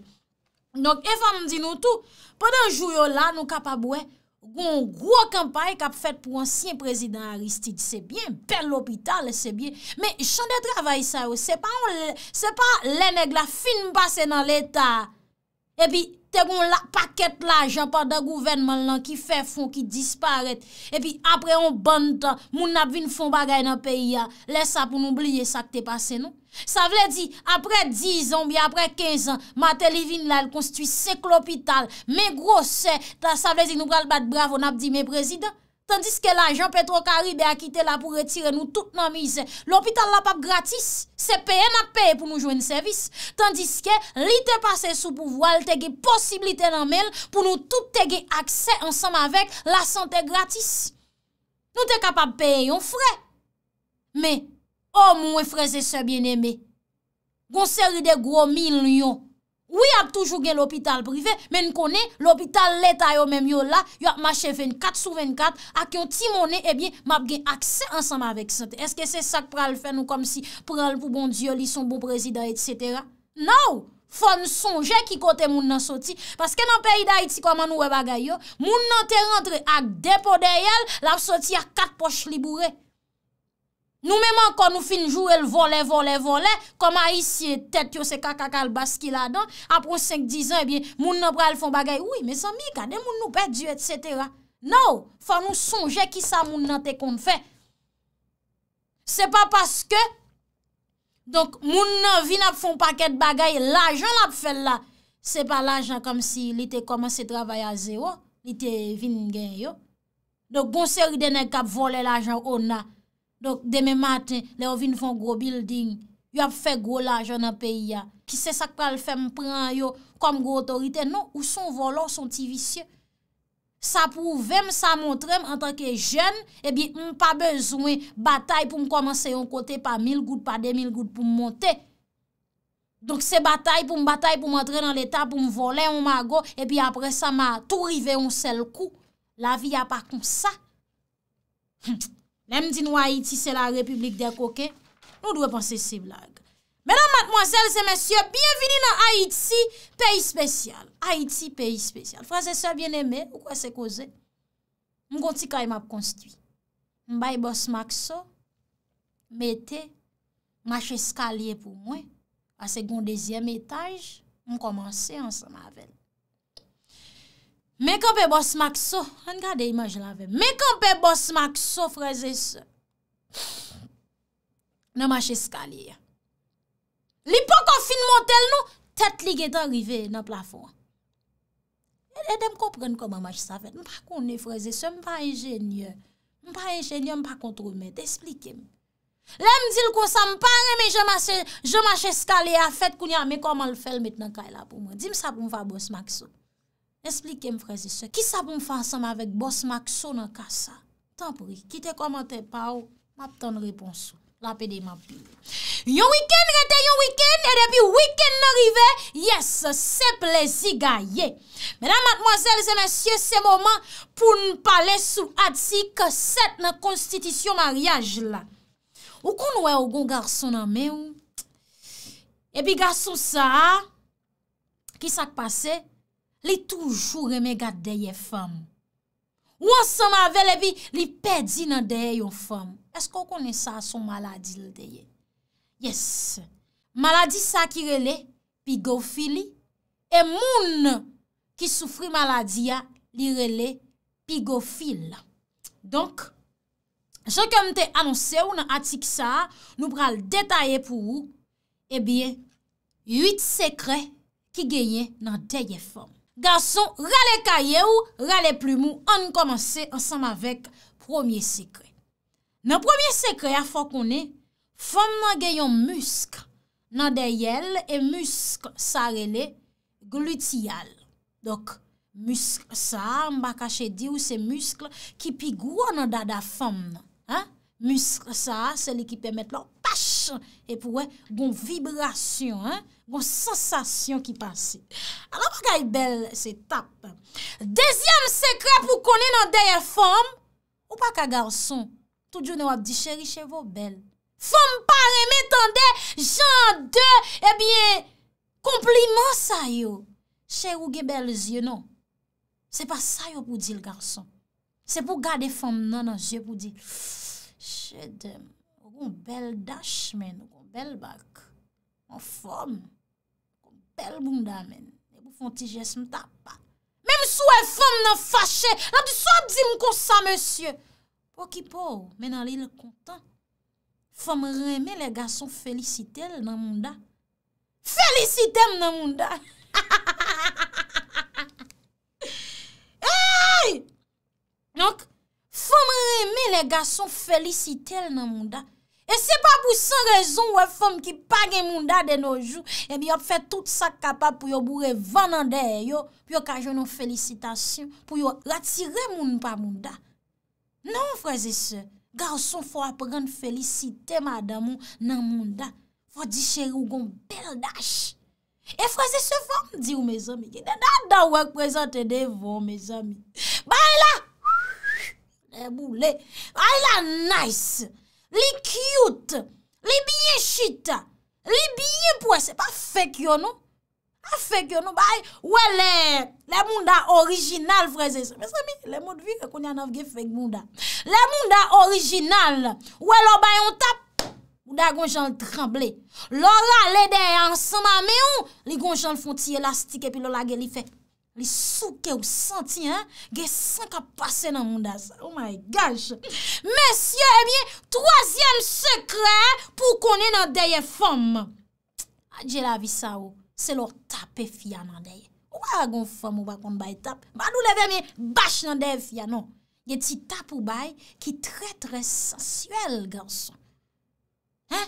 Donk efam di nou tou, podan jou yo la nou kapabwe, Gon gwo kampaye kap fet pou ansyen prezident Aristide, sebyen, bel lopital, sebyen, me chande travay sa yo, sepa lene gla fin basen nan l'Etat, epi tebon la paket la japon da gouvenman lan ki fe fon ki disparet, epi apre yon ban tan, moun ap vin fon bagay nan peyi ya, lesa pou nou bliye sa te pase nou. Sa vle di, apre 10 an bi, apre 15 an, ma televine la, el konstitui sek l'opital, me gros se, ta sa vle di nou pral bat bravo nap di me prezident. Tandis ke la, Jean-Petre Okari be akite la pou retire nou tout nan mize. L'opital la pap gratis, se peye, nap peye pou nou jwen servis. Tandis ke, li te pase sou pou vwal, tege posibilite nan men, pou nou tout tege akse ansam avek la sante gratis. Nou te kapap peye yon fre. Me, O oh, mwen freze se bieneme. Gon seri de gro mil yon. Ou y ap toujou gen l'hopital prive, men konen l'hopital leta yo menm yo la, yo ap mache 24 sou 24, ak yon ti mone, ebyen eh map gen akse ansama vek sante. Eske se sak pral fè nou kom si, pral pou bon diyo, lison bon prezida, etc. Nou, fon sonje ki kote moun nan soti, paske nan peyi da iti kwa man ouwe bagay yo, moun nan te rentre ak depo de yel, la ap soti ak kat poch li bourè. Nou menman kon nou finjou el vole, vole, vole, koma isye tet yo se kakakal baski la don, apro 5-10 an, ebyen, moun nan pral fon bagay, ouy, me san mi, kade moun nou pedu, et cetera. Nou, fan nou sonje ki sa moun nan te kon fe. Se pa paske, donk moun nan vin ap fon paket bagay, lajan ap fel la, se pa lajan kom si li te komanse travay a zero, li te vin gen yo. Donk gonseri dene kap vole lajan ona, Donk deme maten, le ou vin fon go building, yo ap fe go la, jona pe ya. Ki se sak pa l fe m pran yo kom go otorite? Non, ou son volon, son ti visye. Sa pou vem, sa montrem, an tanke jen, ebi, m pa bezwen batay pou m komanse yon kote, pa mil gout, pa demil gout pou m monte. Donk se batay pou m batay pou m entre nan leta, pou m vole, m ma go, ebi apre sa m a tou rive yon sel kou. La vi a pa kon sa. Hm. Lèm di nou Haïti, se la Republik de Koke, nou dwe panse se blague. Mèlan matmwansel, se mèsyè, biyevini nan Haïti, peyi spesyal. Haïti, peyi spesyal. Fransè sa vyen eme, ou kwa se koze? Mwen konti kay map konstwi. Mwen baybos makso, metè, mwache skalye pou mwen. A sekon dezyem etaj, mwen komanse ansan maven. Mè kon pe bòs makso, an gade imaj lave, mè kon pe bòs makso freze se, nan manche skaliye. Li pou kon fin motel nou, tet li gete arrive nan plafon. E, e dem kompren koman manche sa fèt, mè pa kon ne freze se, mè pa enjenye, mè pa enjenye, mè pa kontroumè, te esplike mè. Lè m di l kousan, mè pa reme, jè manche, jè manche skaliye, a fèt koun ya, mè kon man l fèl, mè tnen kaila pou mè, di m sa pou m fa bòs makso. Esplike m freze se. Ki sa pou m fa ansem avek bos makso nan kasa? Tan pou e. Ki te komante pa ou, map tan repons ou. Lapede ma bil. Yon wikend rete, yon wikend, e debi wikend nan rive, yes, se plezi ga ye. Mèdam matmoazèl, zè nè sye se moman pou n palè sou adsi ke set nan konstitisyon maryaj la. Ou kon nou e ou gon garson nan mè ou? Ebi garson sa, ki sa k pase? li toujou reme gade deye fèm. Ou asan ma vele bi, li pedi nan deye yon fèm. Eskou konen sa son maladi l deye? Yes. Maladi sa ki rele, pigofili, e moun ki soufri maladi ya, li rele, pigofil. Donk, jen kem te anonse ou nan atik sa, nou pral detaye pou ou, e eh biye, yit sekre ki genye nan deye fèm. Gason, rale kaye ou rale plume ou, an komanse ansanm avek promye sekre. Nan promye sekre a fwa konen, fom nan genyon musk nan deyel e musk sarele glutiyal. Dok, musk sa, mba kache di ou se musk ki pi gwo nan dada fom nan. Musk sa, seli ki pe met lor pach e pouwe gon vibrasyon an. Gon sensasyon ki pase. A la wakay bel se tap. Dezyam sekre pou konen an derye form. Ou wakay garson. Toujou nou wap di cheri chevo bel. Form pare metande jan de. Ebyen eh kompliment sa yo. Che rou ge bel zye non. Se pa sa yo pou di l garson. Se pou gade form nanan. Se pou di chede. Rou bel dash men. Rou bel bak. Ou form. Pèl bou mda men, mwen fwantijes mta pa. Mèm sou e fèm nan fache, nan di sou a di mkon sa monsye. Po ki pou, men nan li lè kontan. Fèm reme le gason felisite lè nan moun da. Felisite m nan moun da. Fèm reme le gason felisite lè nan moun da. E se pa pou san rezon wè fòm ki page moun da deno jou, e bi yo fè tout sa kapap pou yo bourè van nan der yo, pou yo kajon nou felicitasyon, pou yo ratire moun pa moun da. Nan moun freze se, galson fò apren felicite mada moun nan moun da, fò di chèrou goun bel dash. E freze se fòm di ou mè zami, ki de da da wè kwezante de vò mè zami. Bayla! E boule! Bayla nice! Li kiyout, li biye chita, li biye pwese, pa fek yon nou. A fek yon nou, baye, we le munda orijinal freze. Mese mi, le moun vi, konye anavge fek munda. Le munda orijinal, we lo baye yon tap, mou da gonjan tremble. Lo la, le dey ansama, me yon, li gonjan fon ti elastike, pi lo la geli fek. Li souke ou senti, he? Ge sank a pase nan moun das. Oh my gosh! Mèsyè, ebyen, eh troasyen sekre, he? Pou konen nan deye fòm. A djè la vi sa ou, oh. se lor tape fia nan deye. Ou a gon fòm ou bakon bay tape? Badou leve mi bache nan deye fia, non. Ge ti tape ou bay, ki tre tre sensuel, ganson. He?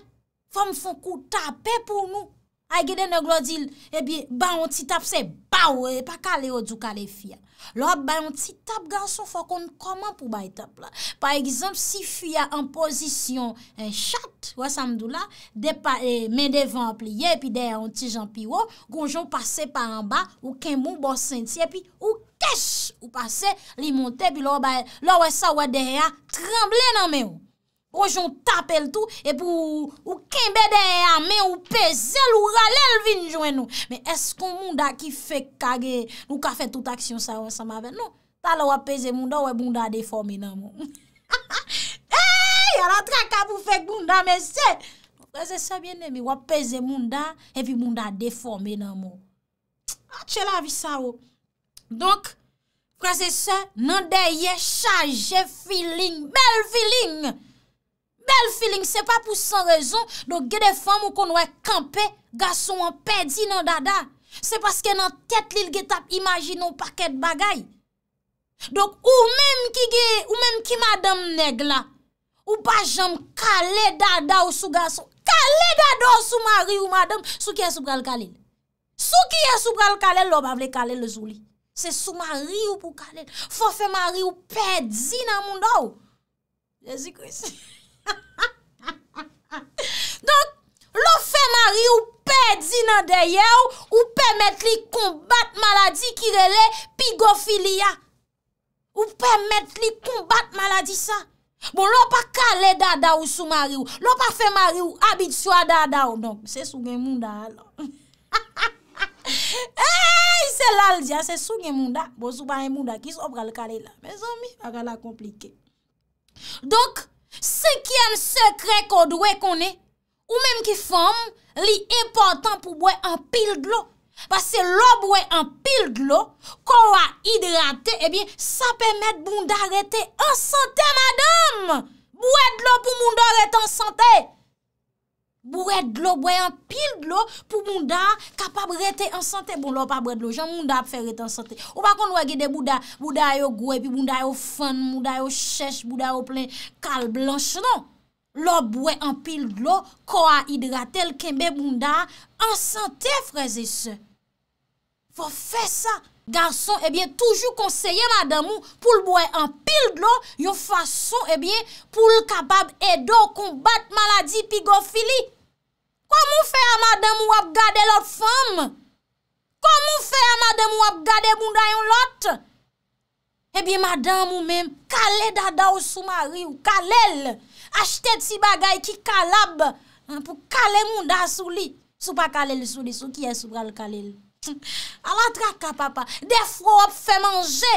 Fòm fon kou tape pou nou. Ay giden yo glodi, ebi, ba yon ti tap se, bau, e pa kale yo du kale fia. Lo, ba yon ti tap, ganson, fokon, koman pou ba yon tap la? Par exemple, si fia en pozisyon, en chat, wè samdou la, e, men devan ap liye, e pi deyè yon ti jampi yo, gonjon pase pa anba, ou ken moun bo sentye, pi ou kesh, ou pase, li monte, pi lo wè sa wè deyè, tremble nan men yo. O joun tap el tou, e pou ou ken beden e ame, ou peze loura lel vinjou en nou. Me es kon moun da ki fek kage, nou ka fek tout aksyon sa yon samave. Non, tala wap peze moun da, ou e moun da deforme nan moun. Eyyy, ala tra kap ou fek moun da, me se. Kwa se se bien ne mi, wap peze moun da, evi moun da deforme nan moun. Atche la vi sa yo. Donk, kwa se se, nan deye chaje filin, bel filin. bel filin, se pa pou san rezon, do gede fam ou kon wè kampe, gason wè pedzi nan dada. Se paske nan tet li lge tap, imajin nou paket bagay. Dok ou menm ki gè, ou menm ki madame neg la, ou pa jom kale dada ou sou gason, kale dada ou sou mari ou madame, sou kye sou pral kalen. Sou kye sou pral kalen, lò ba vle kalen le zou li. Se sou mari ou pou kalen. Fò fè mari ou pedzi nan moun da ou. Jezi kou esi. Ha ha ha ha ha ha ha. Donk, lo fe mari ou pe di nan deye ou, ou pe met li konbat maladi ki rele pigofilia. Ou pe met li konbat maladi sa. Bon, lo pa kale dada ou sou mari ou. Lo pa fe mari ou, abit sou a dada ou. Donk, se sou gen munda. Ha ha ha ha ha ha. Hey, se lal diya se sou gen munda. Bon, sou ba gen munda ki so pra le kale la. Ben zomi, a gala komplike. Donk, Se kyen sekre ko dwe konen, ou menm ki fom, li impotant pou bwe an pil dlo. Pase lo bwe an pil dlo, konwa hidrate, ebyen, sa pemet pou moun darete an sante, madame! Bwe dlo pou moun darete an sante! Bwè dlo, bwè an pil dlo pou moun da kapab rete ansante. Bon, lò pa bwè dlo, jan moun da ap fè rete ansante. Ou pa kon wè gè de moun da, moun da yo gwe, moun da yo fèn, moun da yo chèche, moun da yo plè kal blanche, nan. Lò bwè an pil dlo, ko a hidrate, lè kembe moun da ansante, freze se. Fò fè sa. Garson, ebyen, eh toujou konseye madam moun pou l'bwè an pil dlo, yo fason, ebyen, eh pou l'kapab edo konbat maladi pigofili. Kou moun fè a madè moun wap gade lòt fèm? Kou moun fè a madè moun wap gade moun dè yon lòt? E biye madè moun mèm kalè dada ou sou mary ou kalèl. Achète si bagay ki kalab pou kalè moun dè sou li. Sou pa kalèl sou li, sou kiè sou pral kalèl. Awa traka papa, defro wap fè manje.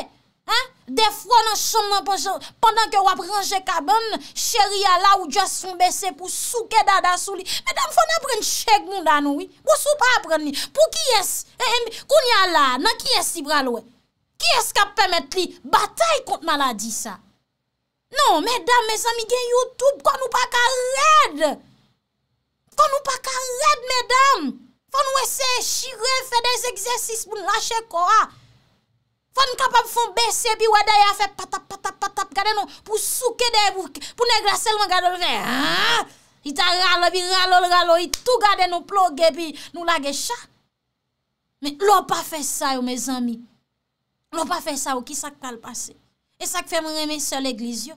De fwo eh, eh, nan chom nan panjan, pandan ke wap ranje kabon, cheri Allah ou Diyos son bese pou souke dada sou li. Medam, fwa nan apren chek moun danou? Mwos wou pa apren li? Pou ki es? E, kouni Allah nan ki es ibra lou? Ki es ka pemet li? Batay kont maladi sa. Non, medam, me zami gen YouTube, kon nou pa ka red! Kon nou pa ka red, medam! Fwa nou ese shire, fe dez egzesis pou nou lache kora. Fon kapap fon bese pi wade ya fe patap patap patap, gade nou pou souke de pou negla selman gade ou fe. I ta ralo vi ralo ralo, i tou gade nou plogue pi nou lage chan. Men lop pa fe sa yo me zami, lop pa fe sa yo ki sak pal pase. E sak fe mwen reme se l'egliz yo,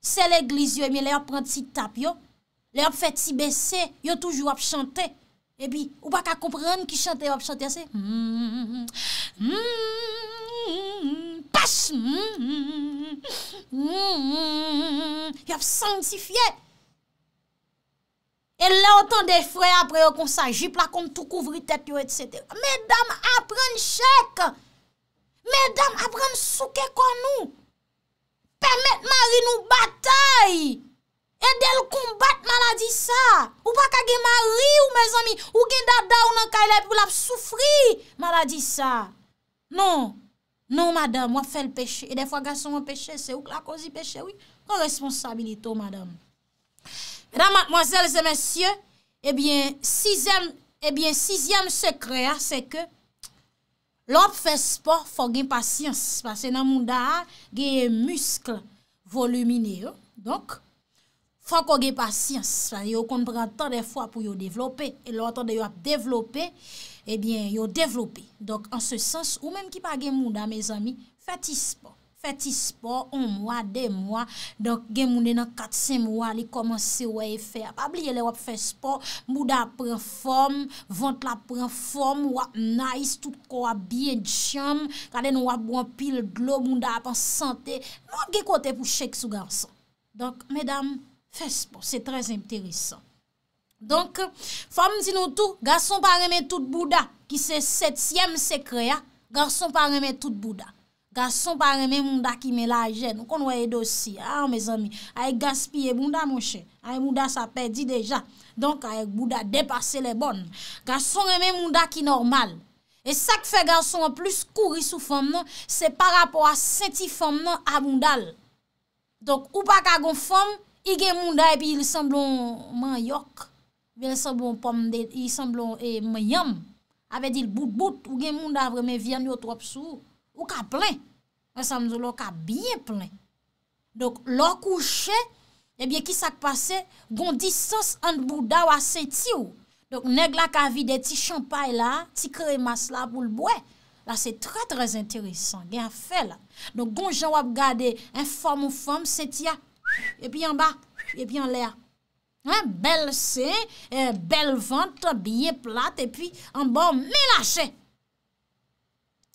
se l'egliz yo e mi lè yo prant si tap yo, lè yo fè ti bese, yo toujou ap chante. Epi, ou pa ka kompren ki chante yo ap chante ase. Mm, mm, mm, pas! Yop sanksifye. El lè o ton de fwè apre yo konsanji, plakon tou kouvri tet yo et sete. Medam apren chèk. Medam apren souke kon nou. Permet mari nou batay. E! E del koumbat maladi sa. Ou pa kage mari ou me zami. Ou gen dada ou nan kaile pou lap soufri maladi sa. Non. Non madame. Mwap fel peche. E defwa gason mwen peche. Se ou kakon si peche. Oui. Kon responsabilito madame. Edan mademoiselles et messieurs. Ebyen. Eh Sizem. Ebyen. Eh Sizem se krea. Se ke. Lop fespo fò gen pasyans. Pase nan moun da. Genye muskle volumine. Donk. Fwa ko ge pasyans la, yo konpren tan de fwa pou yo devlope. E lo atan de yo ap devlope, ebyen, yo devlope. Dok, an se sens, ou menm ki pa gen mwanda, me zami, feti sport. Feti sport, on mwa, de mwa. Dok, gen mwanda nan kat se mwa li komanse weye fe. Apliye le wap feti sport, mwanda ap pren fom, vant la pren fom, wap nice, tout ko wap biye djom. Kade nou wap bwampil glo, mwanda ap ansante. Mwanda ap ge kote pou shek sou gansan. Dok, medam. Fespo, bon, se trez enteresan. Donk, fom di nou tou, gason pa reme tout Bouda, ki se setyem se kreya, gason pa reme tout Bouda. Gason pa reme mounda ki me la jen, nou kon woye dosi. Ah, me zami, ay gaspye mounda, mouche. Ay mounda sa pedi deja. Donk, ay mounda depase le bon. Gason reme mounda ki normal. E sak fe gason an plus kouri sou fom nan, se par rapor a senti fom nan a moundal. Donk, ou pa kagon fom, I gen moun da epi il semblon man yok. I gen moun da epi il semblon e, man yam. Ape di l bout bout ou gen moun da vremen vyan yo trop sou. Ou ka plen. An samzou lor ka bien plen. Dok lor kouche, ebyen ki sak pase, gondi sos an bouda wase ti ou. Dok neg lak avide ti champay la, ti kre mas la bou lboue. La se tre tre zenterisan. Gen a fe la. Dok goun jen wap gade en fom ou fom se ti a epi yon ba, epi yon lea. Bel se, bel vantre, biye plat, epi yon ba, me lache.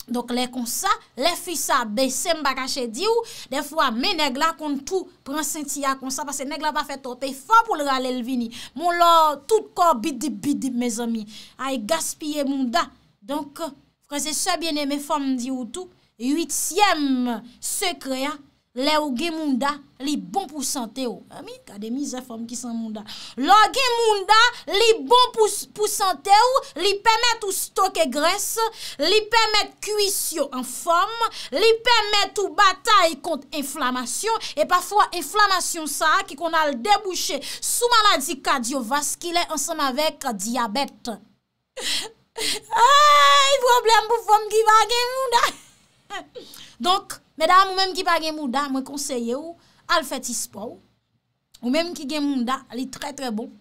Donk le kon sa, le fi sa, be se mbakache di ou, defwa me negla kontou, pran sentiya kon sa, pase negla pa fe tope, fa pou lera lel vini. Mon la, tout ko bidip bidip, mes ami, ay gaspye mou da. Donk, kwa se se biene me fom di ou tou, yut siyem sekre ya, Le ou gen moun da, li bon pou sante ou. Ami, ka de mize fom ki san moun da. Le ou gen moun da, li bon pou sante ou, li pemet ou stoke gres, li pemet kuisyon an fom, li pemet ou batay kont enflamasyon, e pafwa enflamasyon sa, ki kon al debouche sou maladi kadyovaskile ansan avèk diabet. Ay, vwoblèm pou fom ki va gen moun da. Donk, Mèdam, ou mèm ki pa gen moun da, mwen konseye ou, al fè ti spò ou. Ou mèm ki gen moun da, al li trè trè bon.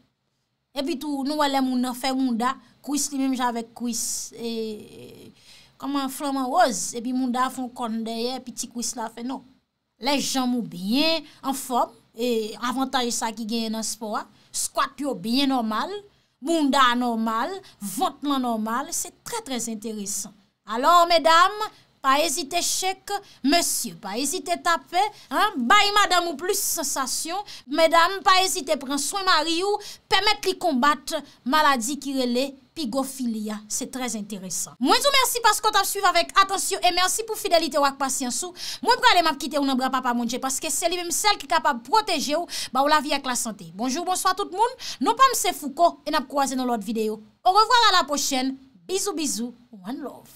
Epi tou nou wè lè moun da, fè moun da, kouis li mèm jave kouis. E, e, koman floman oz, epi moun da fè kon deye, epi ti kouis la fè nou. Le jan mou byen, an fòm, e, avantaj sa ki gen yon an spò a. Squat yo byen normal, moun da anormal, vantman anormal, se trè trè s'interesan. Alò mèdam... pa ezite chek, monsye, pa ezite tape, bayi madame ou plus sensasyon, medam, pa ezite pren soumari ou, pemet li kombat, maladi ki rele, pigofilia, se trez enteresan. Mwen sou mersi paskot ap suyve avek, atensyon, e mersi pou fidelite wak pasyansou, mwen prale map kite ou nan bra papa mounje, paske se li mèm sel ki kapab proteje ou, non, ba ou la vi ak la sante. Bonjou, bonsoit tout moun, non pa mse fouko, en ap kouaze nou lot videyo. Ou revoar a la pochen, bizou bizou, one love.